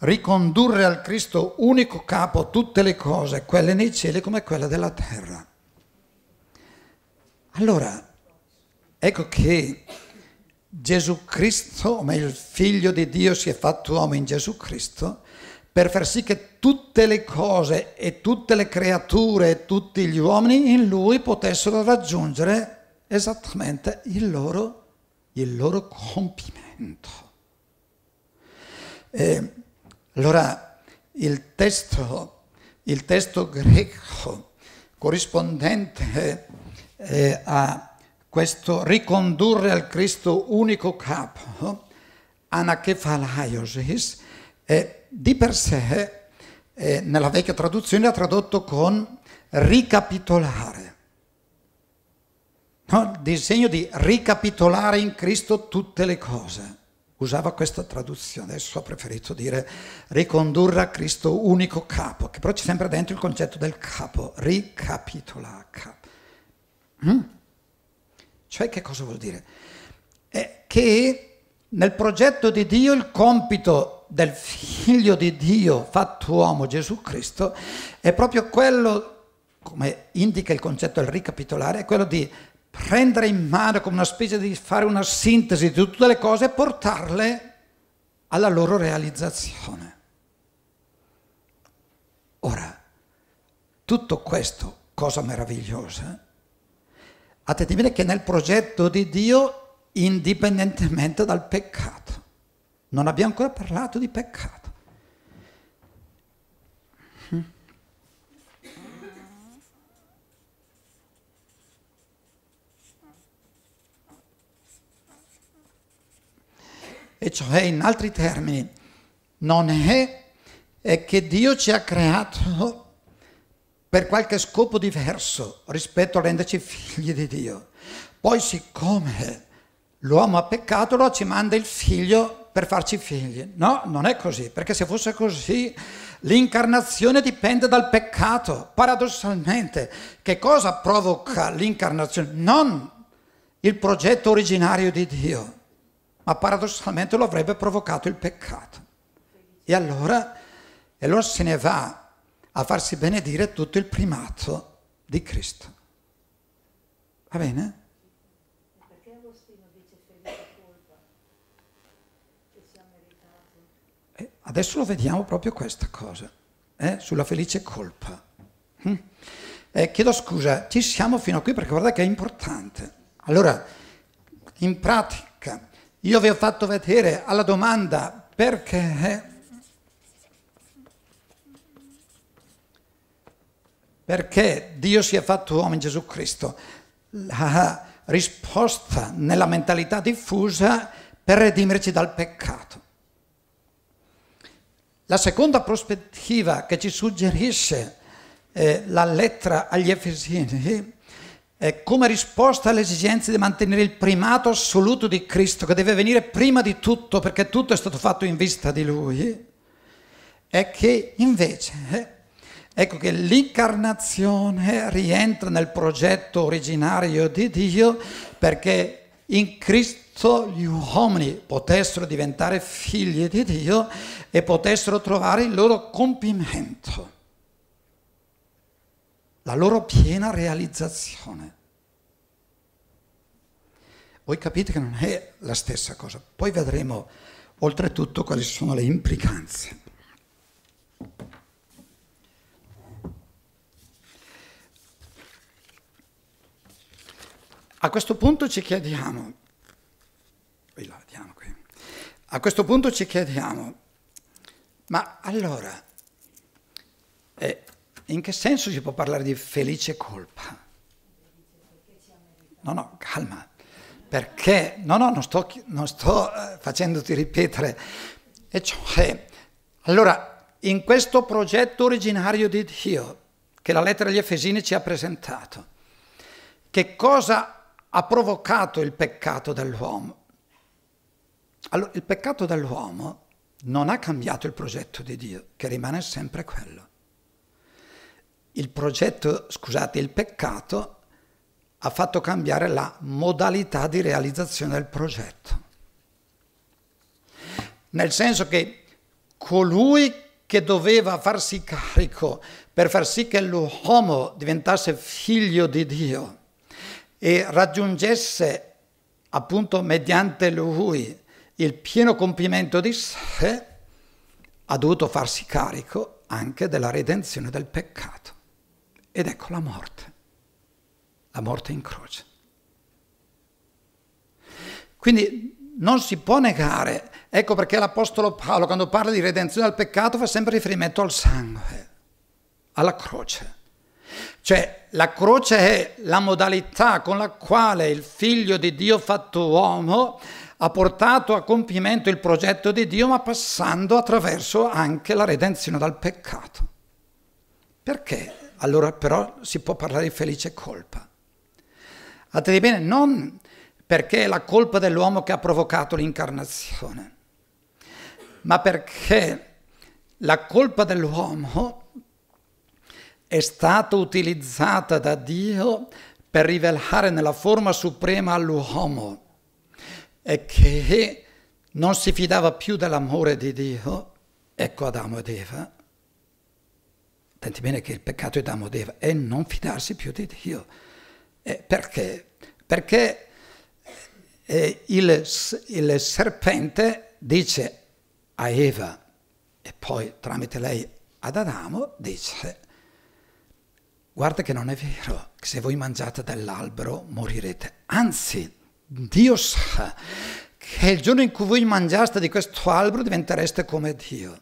ricondurre al Cristo unico capo tutte le cose, quelle nei cieli come quelle della terra. Allora, ecco che Gesù Cristo, o meglio il Figlio di Dio si è fatto uomo in Gesù Cristo, per far sì che tutte le cose e tutte le creature e tutti gli uomini in lui potessero raggiungere esattamente il loro, il loro compimento intento. E allora il testo, il testo greco corrispondente eh, eh a questo ricondurre al Cristo unico capo, anachefalaiosis, eh, di per sé eh, nella vecchia traduzione ha tradotto con ricapitolare no? il disegno di ricapitolare in Cristo tutte le cose. Usava questa traduzione, adesso ha preferito dire ricondurre a Cristo unico capo, che però c'è sempre dentro il concetto del capo, ricapitola capo. Mm? Cioè che cosa vuol dire? È che nel progetto di Dio il compito del figlio di Dio fatto uomo Gesù Cristo è proprio quello come indica il concetto del ricapitolare, è quello di prendere in mano come una specie di fare una sintesi di tutte le cose e portarle alla loro realizzazione. Ora, tutto questo, cosa meravigliosa, a attenzione che nel progetto di Dio, indipendentemente dal peccato, non abbiamo ancora parlato di peccato, e cioè in altri termini, non è, è che Dio ci ha creato per qualche scopo diverso rispetto a renderci figli di Dio. Poi siccome l'uomo ha peccato, lo ci manda il figlio per farci figli. No, non è così, perché se fosse così l'incarnazione dipende dal peccato. Paradossalmente, che cosa provoca l'incarnazione? Non il progetto originario di Dio ma paradossalmente lo avrebbe provocato il peccato. E allora, e allora se ne va a farsi benedire tutto il primato di Cristo. Va bene? Perché Agostino dice felice colpa che si è meritato? Eh, adesso lo vediamo proprio questa cosa, eh? sulla felice colpa. Hm? Eh, chiedo scusa, ci siamo fino a qui perché guarda che è importante. Allora, in pratica, io vi ho fatto vedere alla domanda perché, eh, perché Dio si è fatto uomo in Gesù Cristo. La risposta nella mentalità diffusa per redimerci dal peccato. La seconda prospettiva che ci suggerisce eh, la lettera agli Efesini eh, come risposta alle esigenze di mantenere il primato assoluto di Cristo, che deve venire prima di tutto, perché tutto è stato fatto in vista di Lui, è che invece, eh, ecco che l'incarnazione rientra nel progetto originario di Dio, perché in Cristo gli uomini potessero diventare figli di Dio e potessero trovare il loro compimento la loro piena realizzazione. Voi capite che non è la stessa cosa. Poi vedremo oltretutto quali sono le implicanze. A questo punto ci chiediamo, a questo punto ci chiediamo, ma allora, eh, in che senso si può parlare di felice colpa? No, no, calma. Perché, no, no, non sto, non sto eh, facendoti ripetere. E cioè, allora, in questo progetto originario di Dio, che la lettera agli Efesini ci ha presentato, che cosa ha provocato il peccato dell'uomo? Allora, il peccato dell'uomo non ha cambiato il progetto di Dio, che rimane sempre quello il progetto, scusate, il peccato ha fatto cambiare la modalità di realizzazione del progetto. Nel senso che colui che doveva farsi carico per far sì che l'uomo diventasse figlio di Dio e raggiungesse appunto mediante lui il pieno compimento di sé, ha dovuto farsi carico anche della redenzione del peccato. Ed ecco la morte, la morte in croce. Quindi non si può negare, ecco perché l'Apostolo Paolo quando parla di redenzione dal peccato fa sempre riferimento al sangue, alla croce. Cioè la croce è la modalità con la quale il figlio di Dio fatto uomo ha portato a compimento il progetto di Dio ma passando attraverso anche la redenzione dal peccato. Perché allora però si può parlare di felice colpa. Attenti bene, non perché è la colpa dell'uomo che ha provocato l'incarnazione, ma perché la colpa dell'uomo è stata utilizzata da Dio per rivelare nella forma suprema all'uomo e che non si fidava più dell'amore di Dio, ecco Adamo ed Eva, Tenti bene che il peccato è da Modeva, è non fidarsi più di Dio. Eh, perché? Perché eh, il, il serpente dice a Eva e poi tramite lei ad Adamo, dice guarda che non è vero che se voi mangiate dell'albero morirete. Anzi, Dio sa che il giorno in cui voi mangiaste di questo albero diventereste come Dio.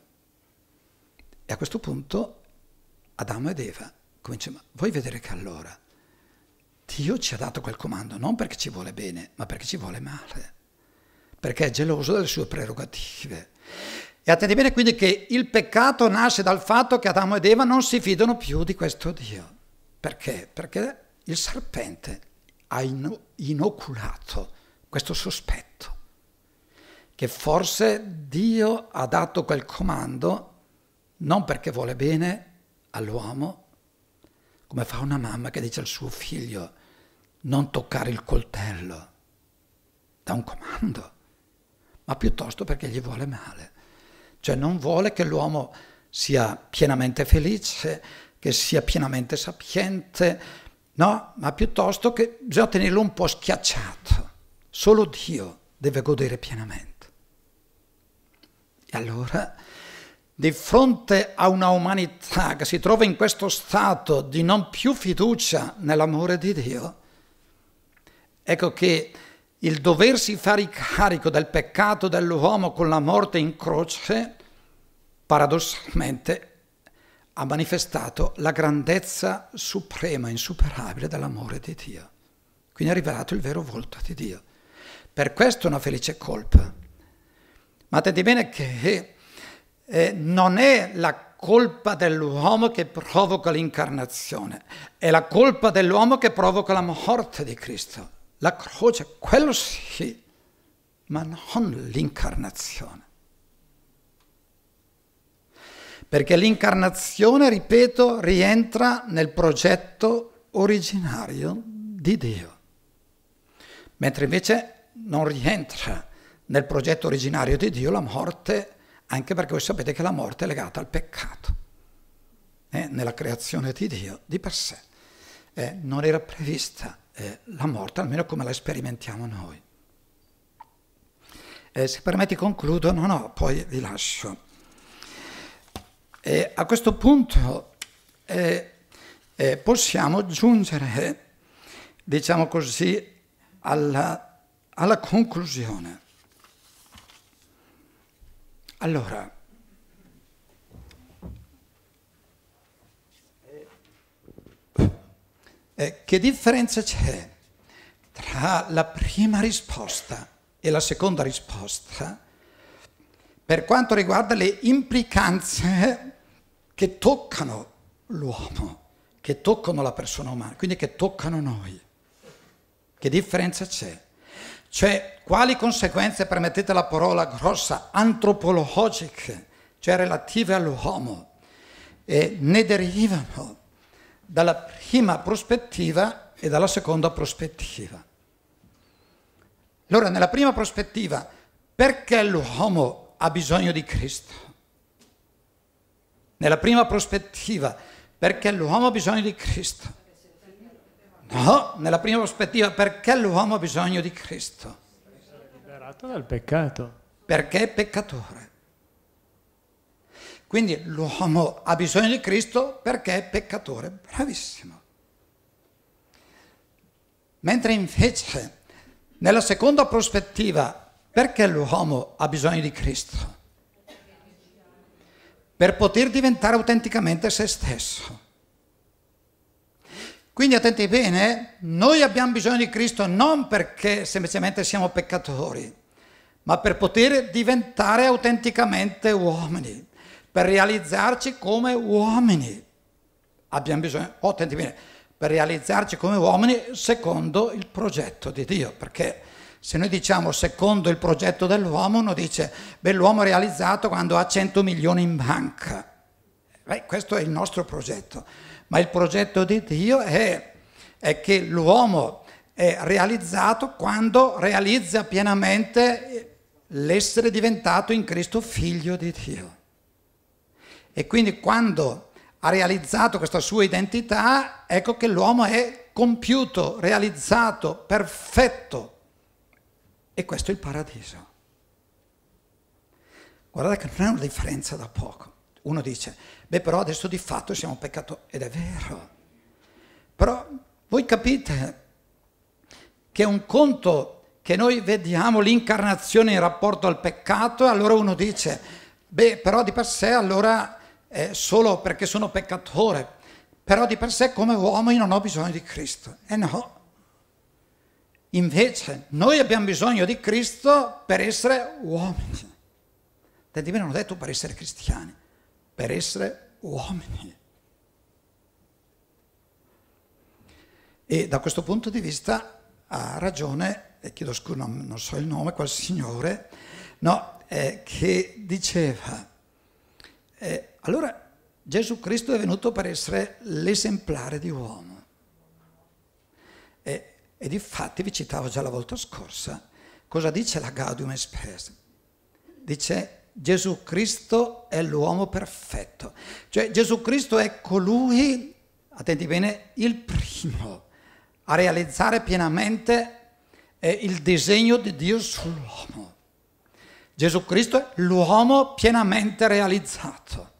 E a questo punto Adamo ed Eva cominciano, vuoi vedere che allora Dio ci ha dato quel comando non perché ci vuole bene, ma perché ci vuole male, perché è geloso delle sue prerogative. E attendi bene quindi che il peccato nasce dal fatto che Adamo ed Eva non si fidano più di questo Dio. Perché? Perché il serpente ha inoculato questo sospetto che forse Dio ha dato quel comando non perché vuole bene, all'uomo come fa una mamma che dice al suo figlio non toccare il coltello da un comando, ma piuttosto perché gli vuole male. Cioè non vuole che l'uomo sia pienamente felice, che sia pienamente sapiente, no, ma piuttosto che bisogna tenerlo un po' schiacciato. Solo Dio deve godere pienamente. E allora di fronte a una umanità che si trova in questo stato di non più fiducia nell'amore di Dio, ecco che il doversi fare carico del peccato dell'uomo con la morte in croce, paradossalmente, ha manifestato la grandezza suprema, insuperabile dell'amore di Dio. Quindi è rivelato il vero volto di Dio. Per questo è una felice colpa. Ma attenti bene che eh, non è la colpa dell'uomo che provoca l'incarnazione, è la colpa dell'uomo che provoca la morte di Cristo. La croce, quello sì, ma non l'incarnazione. Perché l'incarnazione, ripeto, rientra nel progetto originario di Dio, mentre invece non rientra nel progetto originario di Dio la morte di Dio anche perché voi sapete che la morte è legata al peccato, eh, nella creazione di Dio di per sé. Eh, non era prevista eh, la morte, almeno come la sperimentiamo noi. Eh, se permetti concludo, no, no, poi vi lascio. Eh, a questo punto eh, possiamo giungere, diciamo così, alla, alla conclusione. Allora, eh, che differenza c'è tra la prima risposta e la seconda risposta per quanto riguarda le implicanze che toccano l'uomo, che toccano la persona umana, quindi che toccano noi? Che differenza c'è? Cioè, quali conseguenze, permettete la parola grossa, antropologiche, cioè relative all'uomo, eh, ne derivano dalla prima prospettiva e dalla seconda prospettiva. Allora, nella prima prospettiva, perché l'uomo ha bisogno di Cristo? Nella prima prospettiva, perché l'uomo ha bisogno di Cristo? No, ah, oh, nella prima prospettiva, perché l'uomo ha bisogno di Cristo? Liberato dal peccato. Perché è peccatore. Quindi l'uomo ha bisogno di Cristo perché è peccatore. Bravissimo. Mentre invece, nella seconda prospettiva, perché l'uomo ha bisogno di Cristo? Per poter diventare autenticamente se stesso quindi attenti bene, noi abbiamo bisogno di Cristo non perché semplicemente siamo peccatori, ma per poter diventare autenticamente uomini, per realizzarci come uomini. Abbiamo bisogno, oh, attenti bene, per realizzarci come uomini secondo il progetto di Dio, perché se noi diciamo secondo il progetto dell'uomo, uno dice, beh, l'uomo è realizzato quando ha 100 milioni in banca. Beh, questo è il nostro progetto ma il progetto di Dio è, è che l'uomo è realizzato quando realizza pienamente l'essere diventato in Cristo figlio di Dio. E quindi quando ha realizzato questa sua identità, ecco che l'uomo è compiuto, realizzato, perfetto. E questo è il paradiso. Guardate che non è una differenza da poco. Uno dice, beh però adesso di fatto siamo peccatori, ed è vero. Però voi capite che è un conto che noi vediamo l'incarnazione in rapporto al peccato, e allora uno dice, beh però di per sé allora è solo perché sono peccatore, però di per sé come uomo io non ho bisogno di Cristo. E no, Invece noi abbiamo bisogno di Cristo per essere uomini. Tanti bene hanno detto per essere cristiani per essere uomini. E da questo punto di vista ha ragione, e chiedo scusa, non, so il nome, quel signore, no, eh, che diceva, eh, allora Gesù Cristo è venuto per essere l'esemplare di uomo. E, e di fatti vi citavo già la volta scorsa, cosa dice la Gaudium Spes? Dice Gesù Cristo è l'uomo perfetto. Cioè Gesù Cristo è colui, attenti bene, il primo a realizzare pienamente eh, il disegno di Dio sull'uomo. Gesù Cristo è l'uomo pienamente realizzato,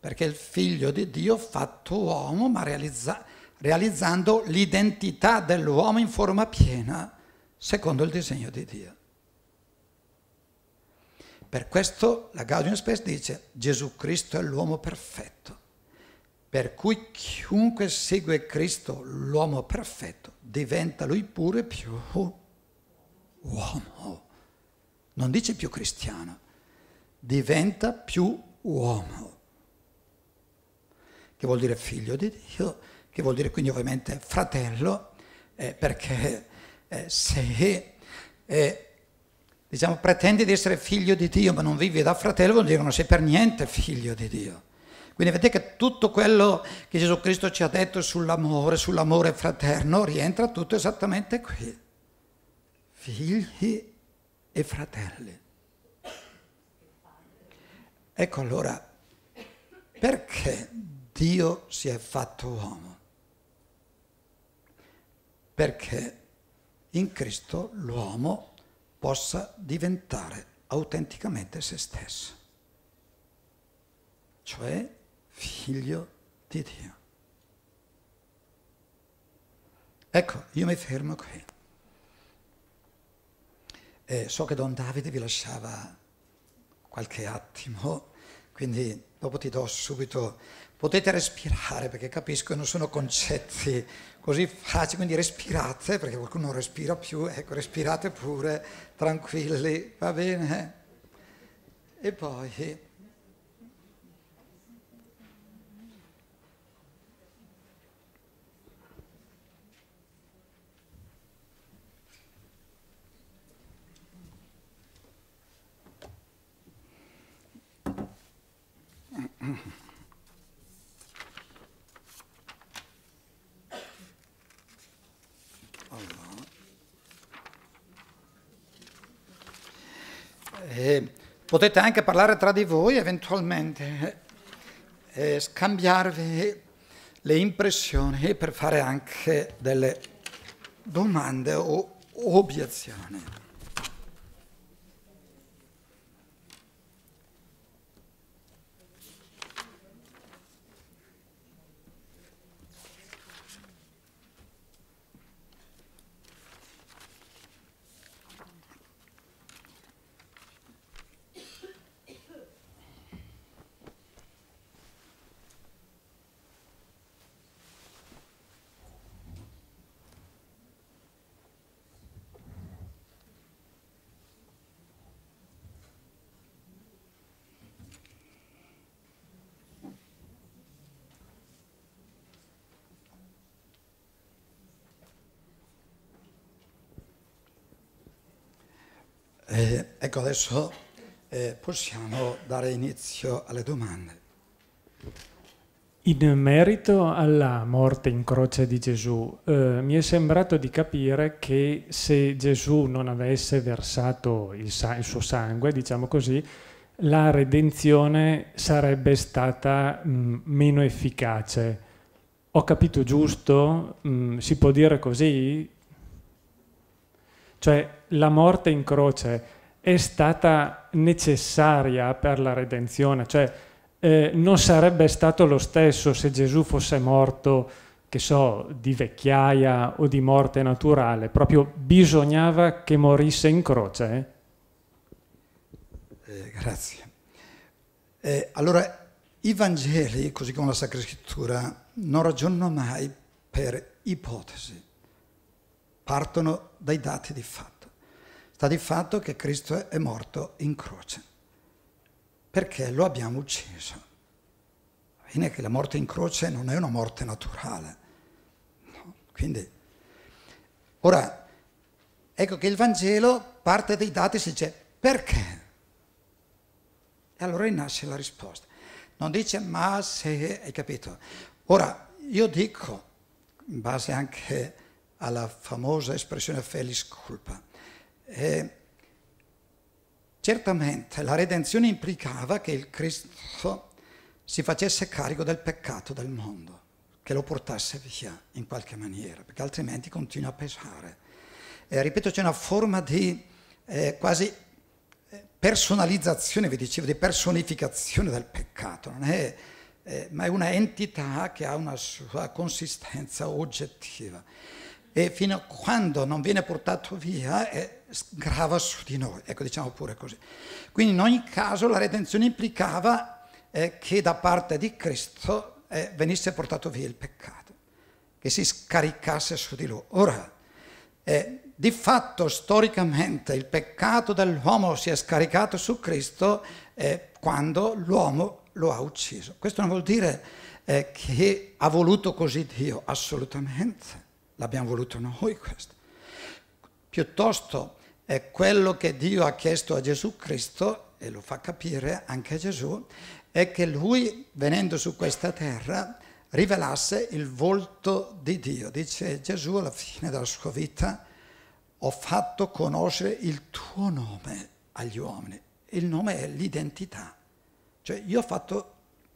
perché il figlio di Dio fatto uomo, ma realizza, realizzando l'identità dell'uomo in forma piena, secondo il disegno di Dio. Per questo la Gaudium Spes dice Gesù Cristo è l'uomo perfetto, per cui chiunque segue Cristo, l'uomo perfetto, diventa lui pure più uomo. Non dice più cristiano, diventa più uomo, che vuol dire figlio di Dio, che vuol dire quindi ovviamente fratello, eh, perché eh, se... Eh, diciamo, pretendi di essere figlio di Dio ma non vivi da fratello, vuol dire che non sei per niente figlio di Dio. Quindi vedete che tutto quello che Gesù Cristo ci ha detto sull'amore, sull'amore fraterno, rientra tutto esattamente qui. Figli e fratelli. Ecco allora, perché Dio si è fatto uomo? Perché in Cristo l'uomo possa diventare autenticamente se stesso, cioè figlio di Dio. Ecco, io mi fermo qui. E so che Don Davide vi lasciava qualche attimo, quindi dopo ti do subito, potete respirare perché capisco che non sono concetti così facile, quindi respirate, perché qualcuno non respira più, ecco, respirate pure, tranquilli, va bene? E poi... Mm-hmm. Eh, potete anche parlare tra di voi eventualmente, eh, scambiarvi le impressioni per fare anche delle domande o obiezioni. Ecco, adesso eh, possiamo dare inizio alle domande. In merito alla morte in croce di Gesù, eh, mi è sembrato di capire che se Gesù non avesse versato il, sa- il suo sangue, diciamo così, la redenzione sarebbe stata mh, mm, meno efficace. Ho capito giusto? Mh, mm, si può dire così? Cioè la morte in croce è stata necessaria per la redenzione, cioè eh, non sarebbe stato lo stesso se Gesù fosse morto, che so, di vecchiaia o di morte naturale, proprio bisognava che morisse in croce. Eh, eh grazie. Eh, allora, i Vangeli, così come la Sacra Scrittura, non ragionano mai per ipotesi, partono dai dati di fatto. Sta di fatto che Cristo è morto in croce, perché lo abbiamo ucciso. Fine che la morte in croce non è una morte naturale. No. Quindi, ora, ecco che il Vangelo parte dei dati e si dice perché? E allora rinasce la risposta. Non dice ma se, hai capito? Ora, io dico, in base anche alla famosa espressione felis culpa, eh, certamente la redenzione implicava che il Cristo si facesse carico del peccato del mondo, che lo portasse via in qualche maniera, perché altrimenti continua a pesare. Eh, ripeto, c'è una forma di eh, quasi eh, personalizzazione, vi dicevo, di personificazione del peccato, è, eh, ma è una entità che ha una sua consistenza oggettiva. E fino a quando non viene portato via... Eh, grava su di noi, ecco diciamo pure così. Quindi in ogni caso la redenzione implicava eh, che da parte di Cristo eh, venisse portato via il peccato, che si scaricasse su di lui. Ora, eh, di fatto storicamente il peccato dell'uomo si è scaricato su Cristo eh, quando l'uomo lo ha ucciso. Questo non vuol dire eh, che ha voluto così Dio, assolutamente, l'abbiamo voluto noi questo piuttosto è quello che Dio ha chiesto a Gesù Cristo, e lo fa capire anche Gesù, è che lui, venendo su questa terra, rivelasse il volto di Dio. Dice Gesù alla fine della sua vita, ho fatto conoscere il tuo nome agli uomini. Il nome è l'identità. Cioè io ho fatto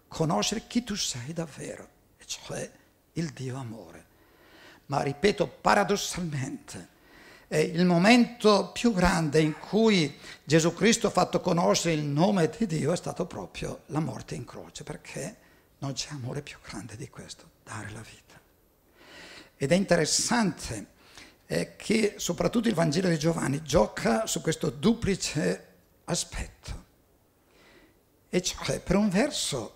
conoscere chi tu sei davvero, cioè il Dio amore. Ma ripeto, paradossalmente, eh, il momento più grande in cui Gesù Cristo ha fatto conoscere il nome di Dio è stato proprio la morte in croce, perché non c'è amore più grande di questo, dare la vita. Ed è interessante eh, che soprattutto il Vangelo di Giovanni gioca su questo duplice aspetto. E cioè, per un verso,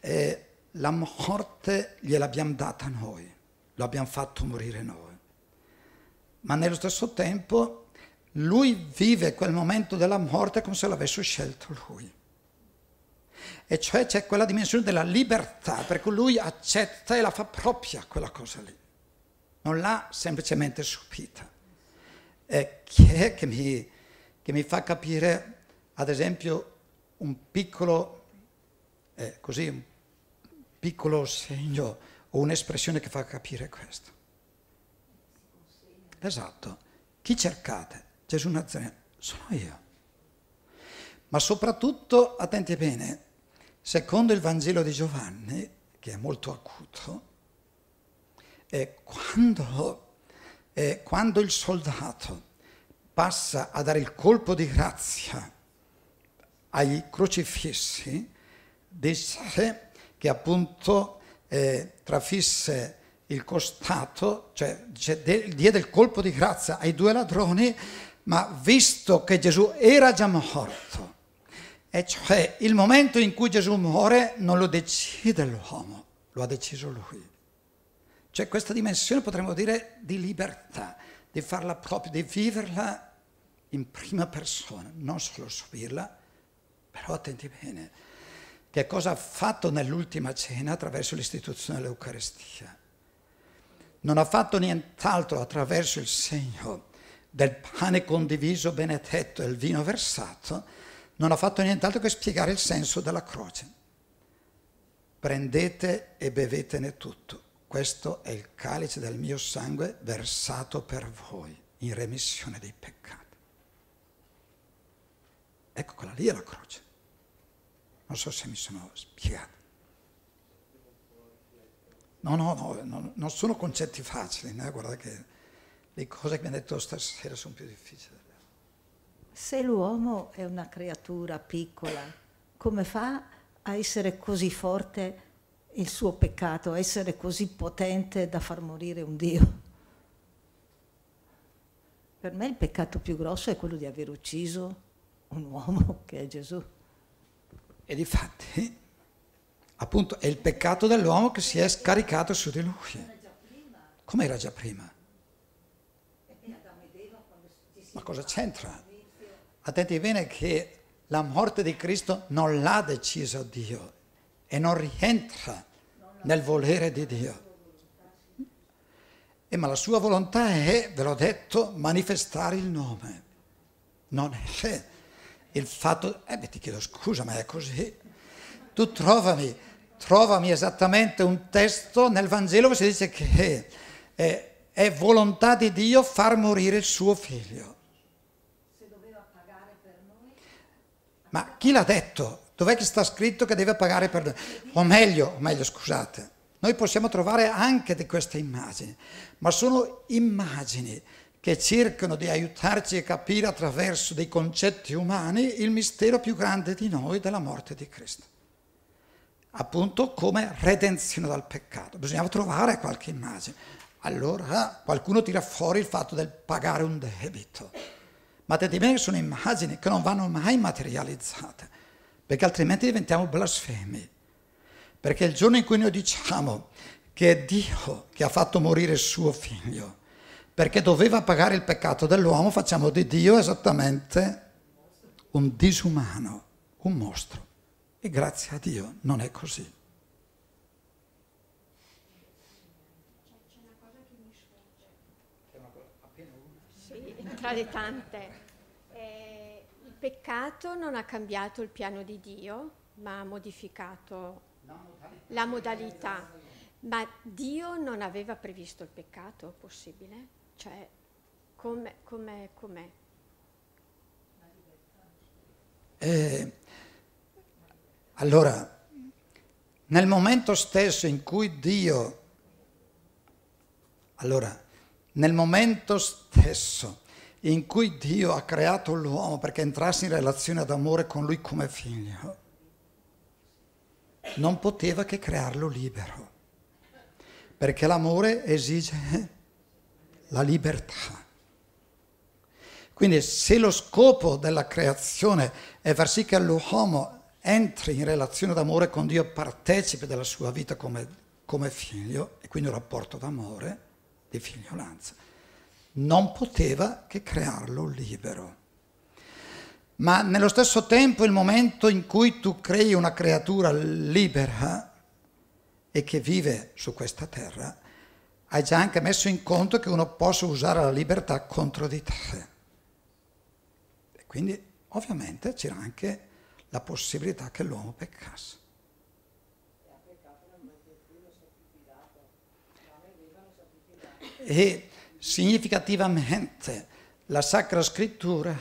eh, la morte gliel'abbiamo data noi, lo abbiamo fatto morire noi ma nello stesso tempo lui vive quel momento della morte come se l'avesse scelto lui. E cioè c'è quella dimensione della libertà, per cui lui accetta e la fa propria quella cosa lì, non l'ha semplicemente subita. E che, che, mi, che mi fa capire, ad esempio, un piccolo, eh, così, un piccolo segno o un'espressione che fa capire questo. Esatto. Chi cercate? Gesù Nazareno. Sono io. Ma soprattutto, attenti bene, secondo il Vangelo di Giovanni, che è molto acuto, è quando, è quando il soldato passa a dare il colpo di grazia ai crocifissi, disse che appunto eh, trafisse il costato, cioè, cioè de, diede il colpo di grazia ai due ladroni, ma visto che Gesù era già morto, e cioè il momento in cui Gesù muore non lo decide l'uomo, lo ha deciso lui. Cioè questa dimensione potremmo dire di libertà, di farla proprio, di viverla in prima persona, non solo subirla, però attenti bene, che cosa ha fatto nell'ultima cena attraverso l'istituzione dell'Eucaristia non ha fatto nient'altro attraverso il segno del pane condiviso, benedetto e il vino versato, non ha fatto nient'altro che spiegare il senso della croce. Prendete e bevetene tutto. Questo è il calice del mio sangue versato per voi in remissione dei peccati. Ecco, quella lì è la croce. Non so se mi sono spiegato. No, no, no, no non sono concetti facili, né? Eh, guarda che le cose che mi ha detto stasera sono più difficili. Se l'uomo è una creatura piccola, come fa a essere così forte il suo peccato, a essere così potente da far morire un Dio? Per me il peccato più grosso è quello di aver ucciso un uomo che è Gesù. E di fatti Appunto, è il peccato dell'uomo che si è scaricato su di lui. Come era già prima? Ma cosa c'entra? Attenti bene che la morte di Cristo non l'ha deciso Dio e non rientra nel volere di Dio. E ma la sua volontà è, ve l'ho detto, manifestare il nome. Non è il fatto, eh beh ti chiedo scusa ma è così, tu trovami, trovami esattamente un testo nel Vangelo che si dice che è, eh, è volontà di Dio far morire il suo figlio. Ma chi l'ha detto? Dov'è che sta scritto che deve pagare per noi? O meglio, o meglio, scusate, noi possiamo trovare anche di queste immagini, ma sono immagini che cercano di aiutarci a capire attraverso dei concetti umani il mistero più grande di noi della morte di Cristo appunto come redenzione dal peccato. Bisognava trovare qualche immagine. Allora ah, qualcuno tira fuori il fatto del pagare un debito. Ma tenti bene che sono immagini che non vanno mai materializzate, perché altrimenti diventiamo blasfemi. Perché il giorno in cui noi diciamo che è Dio che ha fatto morire suo figlio, perché doveva pagare il peccato dell'uomo, facciamo di Dio esattamente un disumano, un mostro. E grazie a Dio non è così. tra le tante. Eh, il peccato non ha cambiato il piano di Dio, ma ha modificato la modalità. Ma Dio non aveva previsto il peccato possibile? Cioè, com'è? com'è, com'è? Eh, allora, nel momento stesso in cui Dio, allora, nel momento stesso in cui Dio ha creato l'uomo perché entrasse in relazione d'amore con lui come figlio, non poteva che crearlo libero, perché l'amore esige la libertà. Quindi se lo scopo della creazione è far sì che l'uomo entri in relazione d'amore con Dio, partecipi della sua vita come, come figlio e quindi un rapporto d'amore di figliolanza. Non poteva che crearlo libero. Ma nello stesso tempo il momento in cui tu crei una creatura libera e che vive su questa terra, hai già anche messo in conto che uno possa usare la libertà contro di te. E quindi ovviamente c'era anche la possibilità che l'uomo peccasse. E significativamente la Sacra Scrittura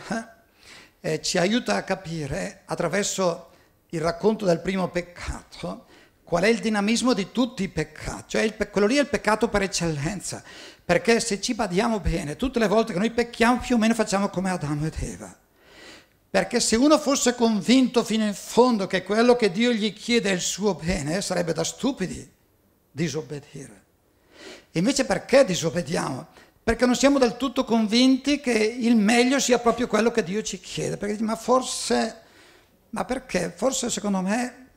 eh, eh, ci aiuta a capire attraverso il racconto del primo peccato qual è il dinamismo di tutti i peccati, cioè il, quello lì è il peccato per eccellenza, perché se ci badiamo bene, tutte le volte che noi pecchiamo più o meno facciamo come Adamo ed Eva. Perché se uno fosse convinto fino in fondo che quello che Dio gli chiede è il suo bene, sarebbe da stupidi disobbedire. Invece perché disobbediamo? Perché non siamo del tutto convinti che il meglio sia proprio quello che Dio ci chiede. Perché ma forse, ma perché? Forse secondo me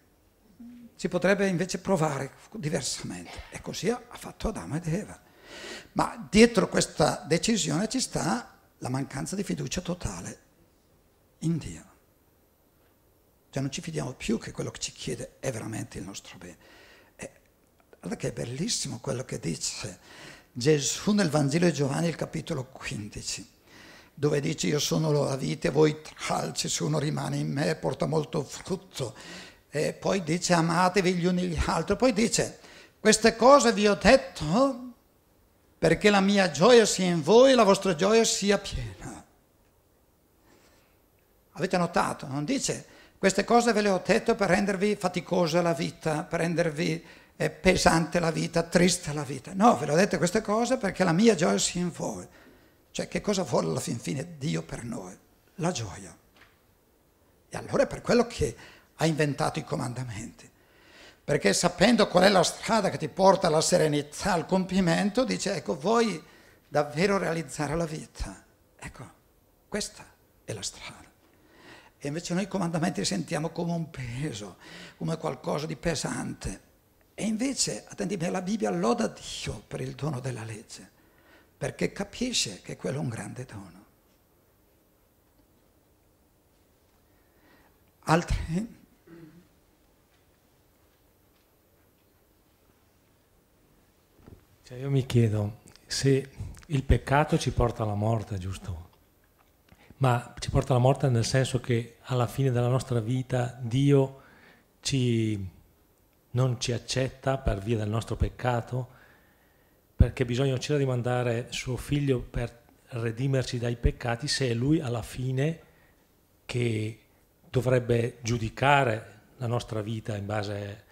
si potrebbe invece provare diversamente. E così ha fatto Adamo ed Eva. Ma dietro questa decisione ci sta la mancanza di fiducia totale in Dio. Cioè non ci fidiamo più che quello che ci chiede è veramente il nostro bene. E guarda che è bellissimo quello che dice Gesù nel Vangelo di Giovanni, il capitolo 15 dove dice io sono la vite, voi tralci, se uno rimane in me porta molto frutto. E poi dice amatevi gli uni gli altri, poi dice queste cose vi ho detto perché la mia gioia sia in voi e la vostra gioia sia piena. Avete notato? Non dice queste cose ve le ho detto per rendervi faticosa la vita, per rendervi eh, pesante la vita, triste la vita. No, ve le ho dette queste cose perché la mia gioia sia in voi. Cioè che cosa vuole alla fin fine Dio per noi? La gioia. E allora è per quello che ha inventato i comandamenti. Perché sapendo qual è la strada che ti porta alla serenità, al compimento, dice ecco, vuoi davvero realizzare la vita? Ecco, questa è la strada. E invece noi i comandamenti li sentiamo come un peso, come qualcosa di pesante. E invece, attendimi, la Bibbia loda Dio per il dono della legge, perché capisce che quello è un grande dono. Altri? Cioè io mi chiedo se il peccato ci porta alla morte, giusto? ma ci porta alla morte nel senso che alla fine della nostra vita Dio ci, non ci accetta per via del nostro peccato, perché bisogna c'era di mandare suo figlio per redimerci dai peccati se è lui alla fine che dovrebbe giudicare la nostra vita in base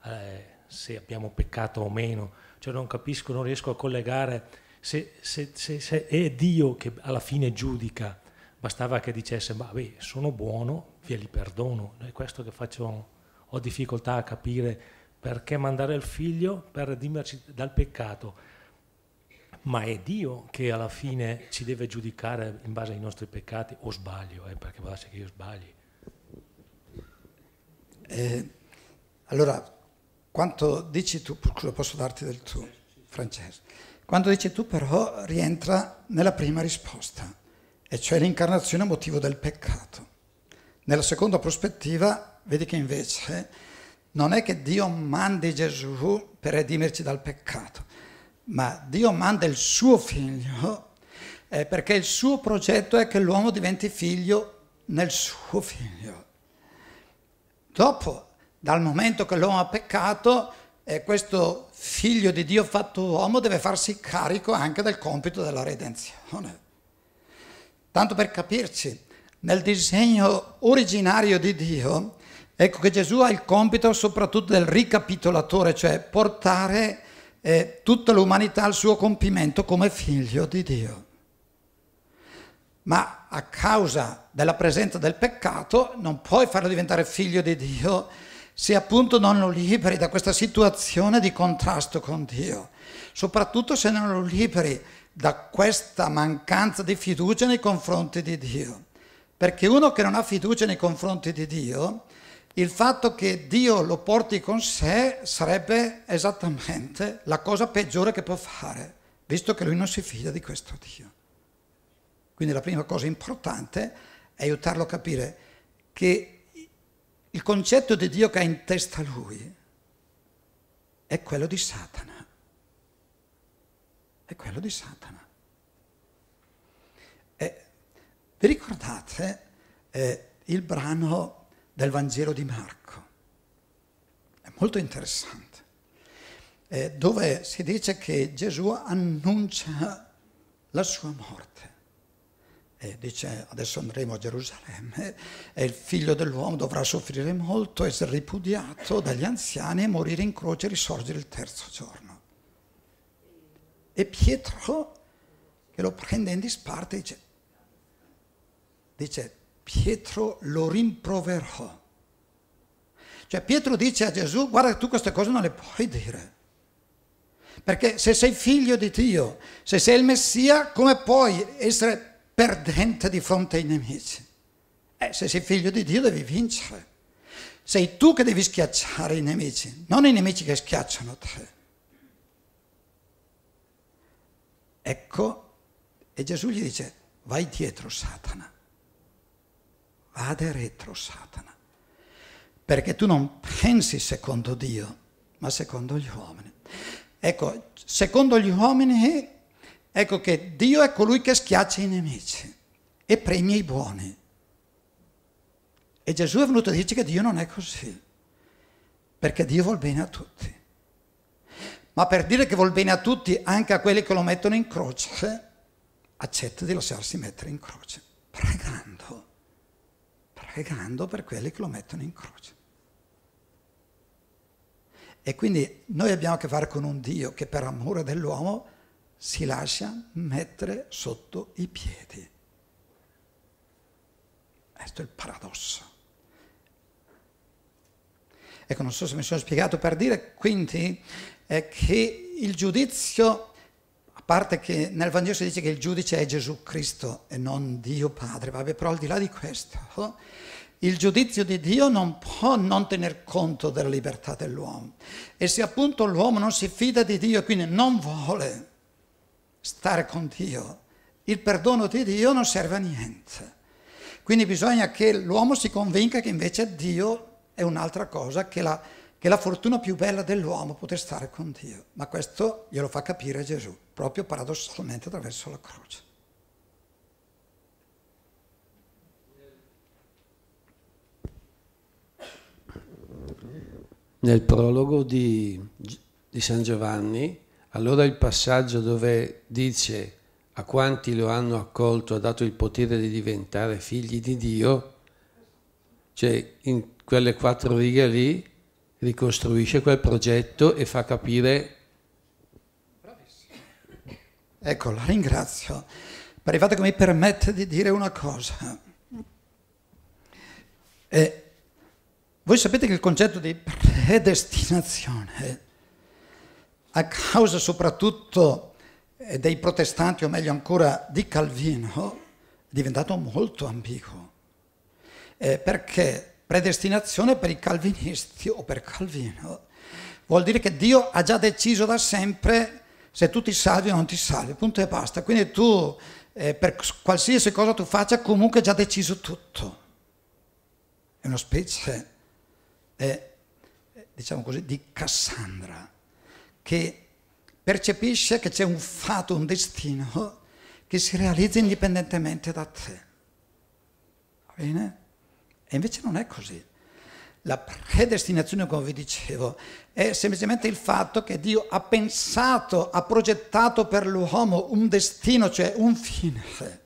a eh, se abbiamo peccato o meno. Cioè non capisco, non riesco a collegare se, se, se, se è Dio che alla fine giudica bastava che dicesse, vabbè, sono buono, via li perdono. È questo che faccio, ho difficoltà a capire perché mandare il figlio per redimerci dal peccato. Ma è Dio che alla fine ci deve giudicare in base ai nostri peccati, o sbaglio, eh, perché basta che io sbagli. Eh, allora, quanto dici tu, scusa, posso darti del tu, Francesco, quanto dici tu però rientra nella prima risposta e cioè l'incarnazione a motivo del peccato. Nella seconda prospettiva vedi che invece non è che Dio mandi Gesù per redimerci dal peccato, ma Dio manda il suo figlio eh, perché il suo progetto è che l'uomo diventi figlio nel suo figlio. Dopo, dal momento che l'uomo ha peccato, eh, questo figlio di Dio fatto uomo deve farsi carico anche del compito della redenzione. Tanto per capirci, nel disegno originario di Dio, ecco che Gesù ha il compito soprattutto del ricapitolatore, cioè portare eh, tutta l'umanità al suo compimento come figlio di Dio. Ma a causa della presenza del peccato non puoi farlo diventare figlio di Dio se appunto non lo liberi da questa situazione di contrasto con Dio, soprattutto se non lo liberi da questa mancanza di fiducia nei confronti di Dio. Perché uno che non ha fiducia nei confronti di Dio, il fatto che Dio lo porti con sé sarebbe esattamente la cosa peggiore che può fare, visto che lui non si fida di questo Dio. Quindi la prima cosa importante è aiutarlo a capire che il concetto di Dio che ha in testa lui è quello di Satana è quello di Satana. E, vi ricordate eh, il brano del Vangelo di Marco? È molto interessante, eh, dove si dice che Gesù annuncia la sua morte. E dice adesso andremo a Gerusalemme e il figlio dell'uomo dovrà soffrire molto, essere ripudiato dagli anziani e morire in croce e risorgere il terzo giorno. E Pietro che lo prende in disparte dice, dice Pietro lo rimproverò. Cioè Pietro dice a Gesù, guarda tu queste cose non le puoi dire. Perché se sei figlio di Dio, se sei il Messia, come puoi essere perdente di fronte ai nemici? Eh, se sei figlio di Dio devi vincere. Sei tu che devi schiacciare i nemici, non i nemici che schiacciano te. Ecco, e Gesù gli dice, vai dietro Satana, vada retro Satana, perché tu non pensi secondo Dio, ma secondo gli uomini. Ecco, secondo gli uomini, ecco che Dio è colui che schiaccia i nemici e premia i buoni. E Gesù è venuto a dirci che Dio non è così, perché Dio vuol bene a tutti ma per dire che vuol bene a tutti, anche a quelli che lo mettono in croce, accetta di lasciarsi mettere in croce, pregando, pregando per quelli che lo mettono in croce. E quindi noi abbiamo a che fare con un Dio che per amore dell'uomo si lascia mettere sotto i piedi. Questo è il paradosso. Ecco, non so se mi sono spiegato per dire, quindi è che il giudizio, a parte che nel Vangelo si dice che il giudice è Gesù Cristo e non Dio Padre, vabbè, però al di là di questo, il giudizio di Dio non può non tener conto della libertà dell'uomo. E se appunto l'uomo non si fida di Dio e quindi non vuole stare con Dio, il perdono di Dio non serve a niente. Quindi bisogna che l'uomo si convinca che invece Dio è un'altra cosa, che la che la fortuna più bella dell'uomo poter stare con Dio, ma questo glielo fa capire Gesù, proprio paradossalmente attraverso la croce. Nel prologo di, di San Giovanni, allora il passaggio dove dice a quanti lo hanno accolto ha dato il potere di diventare figli di Dio, cioè in quelle quattro righe lì ricostruisce quel progetto e fa capire... Ecco, la ringrazio per che mi permette di dire una cosa. Eh, voi sapete che il concetto di predestinazione, a causa soprattutto eh, dei protestanti, o meglio ancora di Calvino, è diventato molto ambiguo. Eh, perché predestinazione per i calvinisti o per Calvino vuol dire che Dio ha già deciso da sempre se tu ti salvi o non ti salvi, punto e basta. Quindi tu, eh, per qualsiasi cosa tu faccia, comunque hai già deciso tutto. È una specie, eh, diciamo così, di Cassandra, che percepisce che c'è un fato, un destino che si realizza indipendentemente da te. Va bene? E invece non è così. La predestinazione, come vi dicevo, è semplicemente il fatto che Dio ha pensato, ha progettato per l'uomo un destino, cioè un fine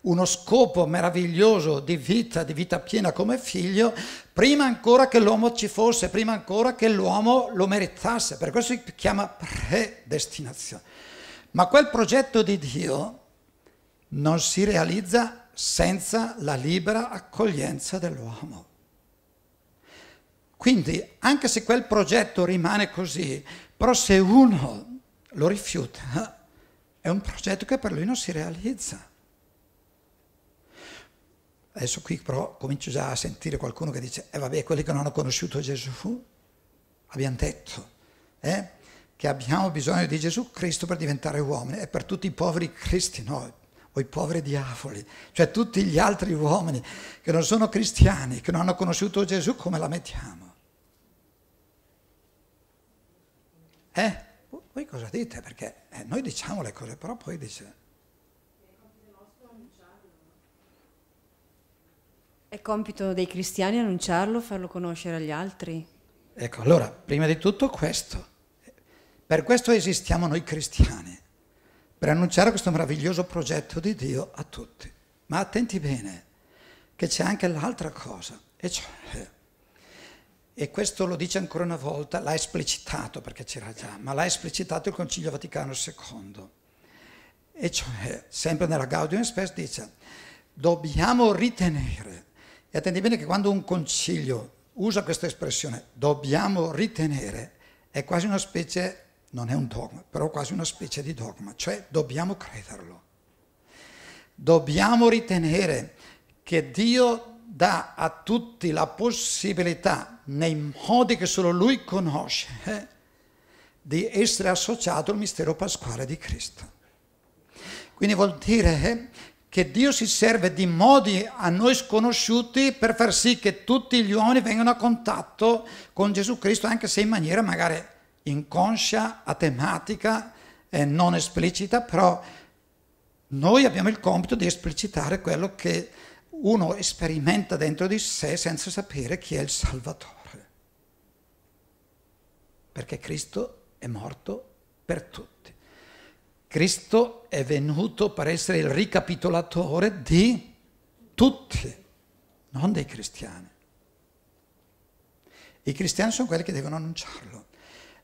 uno scopo meraviglioso di vita, di vita piena come figlio, prima ancora che l'uomo ci fosse, prima ancora che l'uomo lo meritasse. Per questo si chiama predestinazione. Ma quel progetto di Dio non si realizza senza la libera accoglienza dell'uomo. Quindi, anche se quel progetto rimane così, però se uno lo rifiuta, è un progetto che per lui non si realizza. Adesso qui però comincio già a sentire qualcuno che dice, e eh vabbè, quelli che non hanno conosciuto Gesù, abbiamo detto, eh, che abbiamo bisogno di Gesù Cristo per diventare uomini e per tutti i poveri cristi noi o i poveri diavoli, cioè tutti gli altri uomini che non sono cristiani, che non hanno conosciuto Gesù, come la mettiamo? Eh? Voi cosa dite? Perché eh, noi diciamo le cose, però poi dice... È compito dei cristiani annunciarlo, farlo conoscere agli altri. Ecco, allora, prima di tutto questo. Per questo esistiamo noi cristiani per annunciare questo meraviglioso progetto di Dio a tutti. Ma attenti bene, che c'è anche l'altra cosa, e cioè, e questo lo dice ancora una volta, l'ha esplicitato perché c'era già, ma l'ha esplicitato il Concilio Vaticano II, e cioè, sempre nella Gaudium Spes dice, dobbiamo ritenere, e attenti bene che quando un concilio usa questa espressione, dobbiamo ritenere, è quasi una specie non è un dogma, però quasi una specie di dogma, cioè dobbiamo crederlo. Dobbiamo ritenere che Dio dà a tutti la possibilità, nei modi che solo Lui conosce, eh, di essere associato al mistero pasquale di Cristo. Quindi vuol dire eh, che Dio si serve di modi a noi sconosciuti per far sì che tutti gli uomini vengano a contatto con Gesù Cristo, anche se in maniera magari inconscia, atematica, e non esplicita, però noi abbiamo il compito di esplicitare quello che uno sperimenta dentro di sé senza sapere chi è il Salvatore. Perché Cristo è morto per tutti. Cristo è venuto per essere il ricapitolatore di tutti, non dei cristiani. I cristiani sono quelli che devono annunciarlo.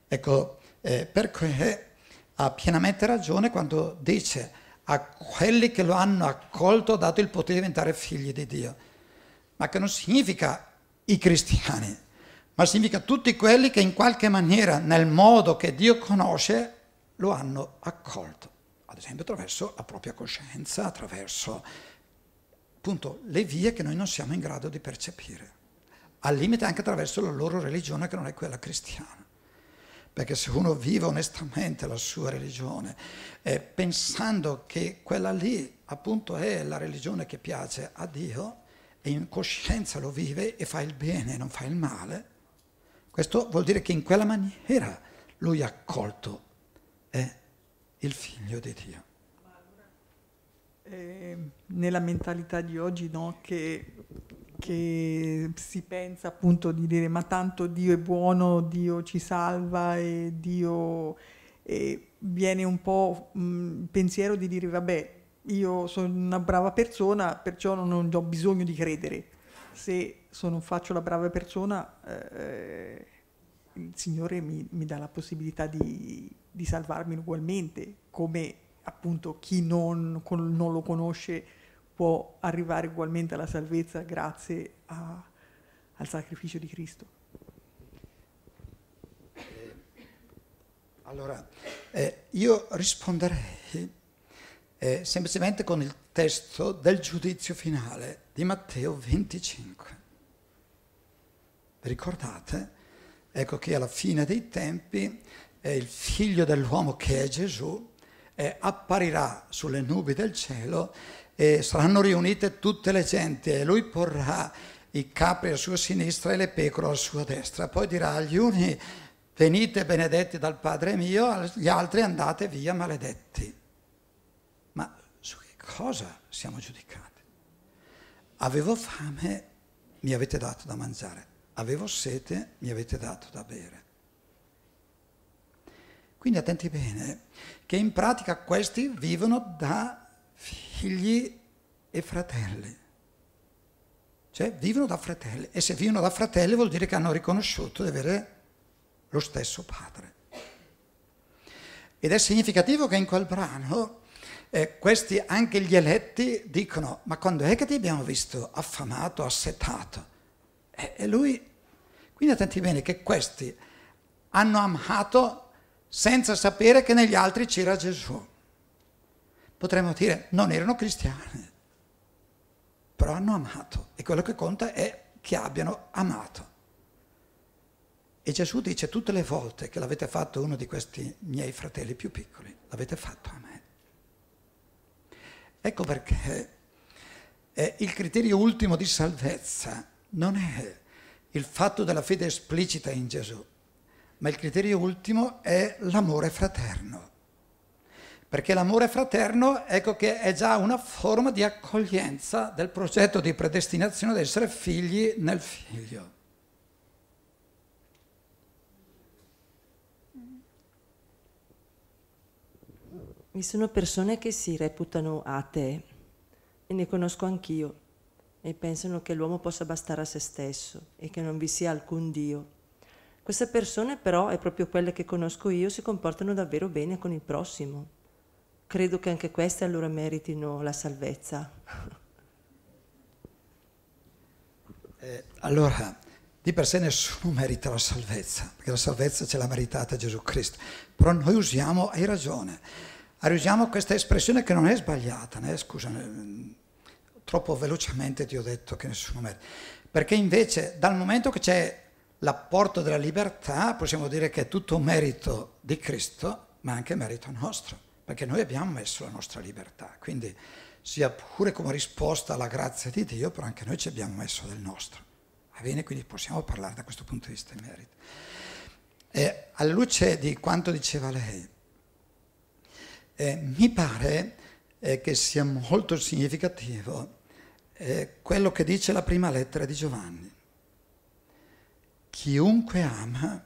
Ecco, eh, perché ha pienamente ragione quando dice a quelli che lo hanno accolto ha dato il potere di diventare figli di Dio, ma che non significa i cristiani, ma significa tutti quelli che in qualche maniera, nel modo che Dio conosce, lo hanno accolto, ad esempio attraverso la propria coscienza, attraverso appunto le vie che noi non siamo in grado di percepire, al limite anche attraverso la loro religione che non è quella cristiana perché se uno vive onestamente la sua religione, eh, pensando che quella lì appunto è la religione che piace a Dio, e in coscienza lo vive e fa il bene, e non fa il male, questo vuol dire che in quella maniera lui ha accolto eh, il figlio di Dio. Eh, nella mentalità di oggi, no, che che si pensa appunto di dire ma tanto Dio è buono, Dio ci salva e Dio e viene un po' mm, il pensiero di dire vabbè io sono una brava persona perciò non ho bisogno di credere se non faccio la brava persona eh, il Signore mi, mi, dà la possibilità di, di, salvarmi ugualmente come appunto chi non, non lo conosce può arrivare ugualmente alla salvezza grazie a, al sacrificio di Cristo. Eh, allora, eh, io risponderei eh, semplicemente con il testo del giudizio finale di Matteo 25. Vi ricordate? Ecco che alla fine dei tempi eh, il figlio dell'uomo che è Gesù eh, apparirà sulle nubi del cielo e saranno riunite tutte le genti e lui porrà i capri a sua sinistra e le pecore alla sua destra. Poi dirà agli uni venite benedetti dal Padre mio, agli altri andate via maledetti. Ma su che cosa siamo giudicati? Avevo fame, mi avete dato da mangiare. Avevo sete, mi avete dato da bere. Quindi attenti bene, che in pratica questi vivono da figli e fratelli. Cioè vivono da fratelli e se vivono da fratelli vuol dire che hanno riconosciuto di avere lo stesso padre. Ed è significativo che in quel brano eh, questi, anche gli eletti, dicono ma quando è che ti abbiamo visto affamato, assetato? E, e lui, quindi attenti bene che questi hanno amato senza sapere che negli altri c'era Gesù potremmo dire non erano cristiani, però hanno amato e quello che conta è che abbiano amato. E Gesù dice tutte le volte che l'avete fatto uno di questi miei fratelli più piccoli, l'avete fatto a me. Ecco perché eh, il criterio ultimo di salvezza non è il fatto della fede esplicita in Gesù, ma il criterio ultimo è l'amore fraterno perché l'amore fraterno ecco che è già una forma di accoglienza del progetto di predestinazione ad essere figli nel figlio. Mi sono persone che si reputano atee e ne conosco anch'io e pensano che l'uomo possa bastare a se stesso e che non vi sia alcun Dio. Queste persone però, e proprio quelle che conosco io, si comportano davvero bene con il prossimo credo che anche queste allora meritino la salvezza. Eh, allora, di per sé nessuno merita la salvezza, perché la salvezza ce l'ha meritata Gesù Cristo, però noi usiamo, hai ragione, usiamo questa espressione che non è sbagliata, né? Eh, scusa, eh, troppo velocemente ti ho detto che nessuno merita, perché invece dal momento che c'è l'apporto della libertà possiamo dire che è tutto merito di Cristo, ma anche merito nostro perché noi abbiamo messo la nostra libertà, quindi sia pure come risposta alla grazia di Dio, però anche noi ci abbiamo messo del nostro. Va bene, quindi possiamo parlare da questo punto di vista in merito. E alla luce di quanto diceva lei, eh, mi pare eh, che sia molto significativo eh, quello che dice la prima lettera di Giovanni. Chiunque ama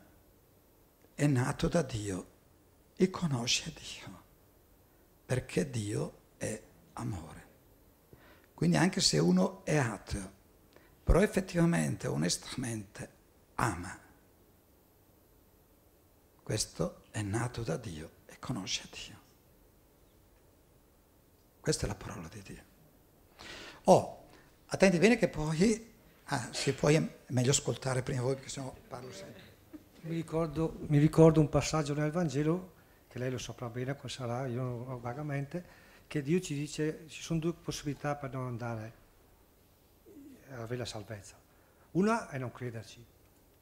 è nato da Dio e conosce Dio perché Dio è amore. Quindi anche se uno è ateo, però effettivamente, onestamente, ama. Questo è nato da Dio e conosce Dio. Questa è la parola di Dio. Oh, attenti bene che poi, ah, se puoi è meglio ascoltare prima voi perché sennò parlo sempre. Mi ricordo, mi ricordo un passaggio nel Vangelo che lei lo saprà bene qual sarà, io vagamente, che Dio ci dice ci sono due possibilità per non andare a avere la salvezza. Una è non crederci,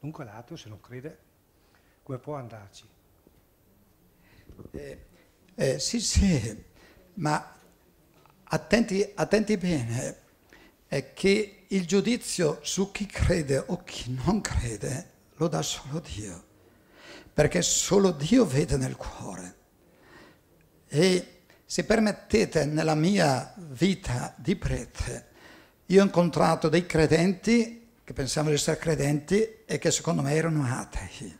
dunque l'altro se non crede come può andarci? Eh, eh, sì, sì, ma attenti, attenti bene, è che il giudizio su chi crede o chi non crede lo dà solo Dio perché solo Dio vede nel cuore. E se permettete, nella mia vita di prete, io ho incontrato dei credenti che pensavano di essere credenti e che secondo me erano atei.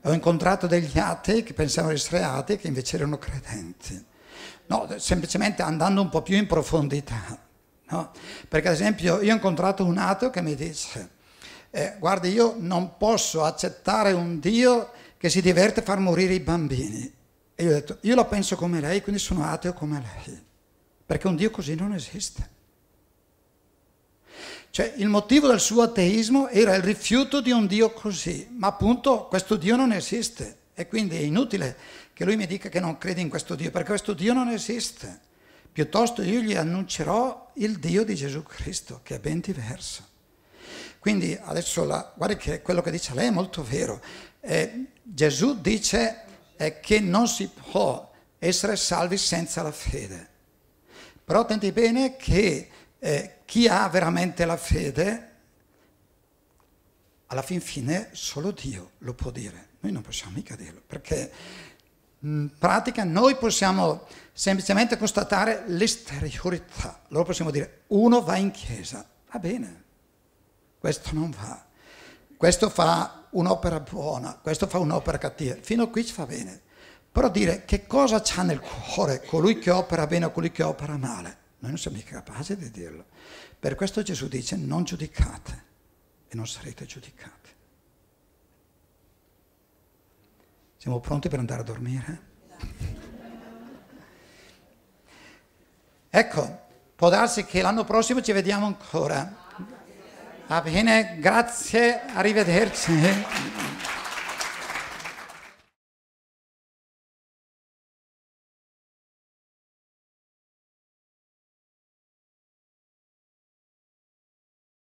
Ho incontrato degli atei che pensavano di essere atei e che invece erano credenti. No, semplicemente andando un po' più in profondità. No? Perché ad esempio io ho incontrato un ateo che mi dice, eh, guardi io non posso accettare un Dio che si diverte a far morire i bambini. E io ho detto, io la penso come lei, quindi sono ateo come lei, perché un Dio così non esiste. Cioè il motivo del suo ateismo era il rifiuto di un Dio così, ma appunto questo Dio non esiste e quindi è inutile che lui mi dica che non crede in questo Dio, perché questo Dio non esiste. Piuttosto io gli annuncerò il Dio di Gesù Cristo, che è ben diverso. Quindi adesso la, guarda che quello che dice lei è molto vero. Eh, Gesù dice eh, che non si può essere salvi senza la fede. Però tenti bene che eh, chi ha veramente la fede, alla fin fine solo Dio lo può dire. Noi non possiamo mica dirlo, perché in pratica noi possiamo semplicemente constatare l'esteriorità. Allora possiamo dire, uno va in chiesa, va bene, questo non va, questo fa un'opera buona, questo fa un'opera cattiva, fino a qui ci fa bene. Però dire che cosa c'ha nel cuore colui che opera bene o colui che opera male, noi non siamo mica capaci di dirlo. Per questo Gesù dice non giudicate e non sarete giudicati. Siamo pronti per andare a dormire? ecco, può darsi che l'anno prossimo ci vediamo ancora. Ab hine, grazie, arrivederci.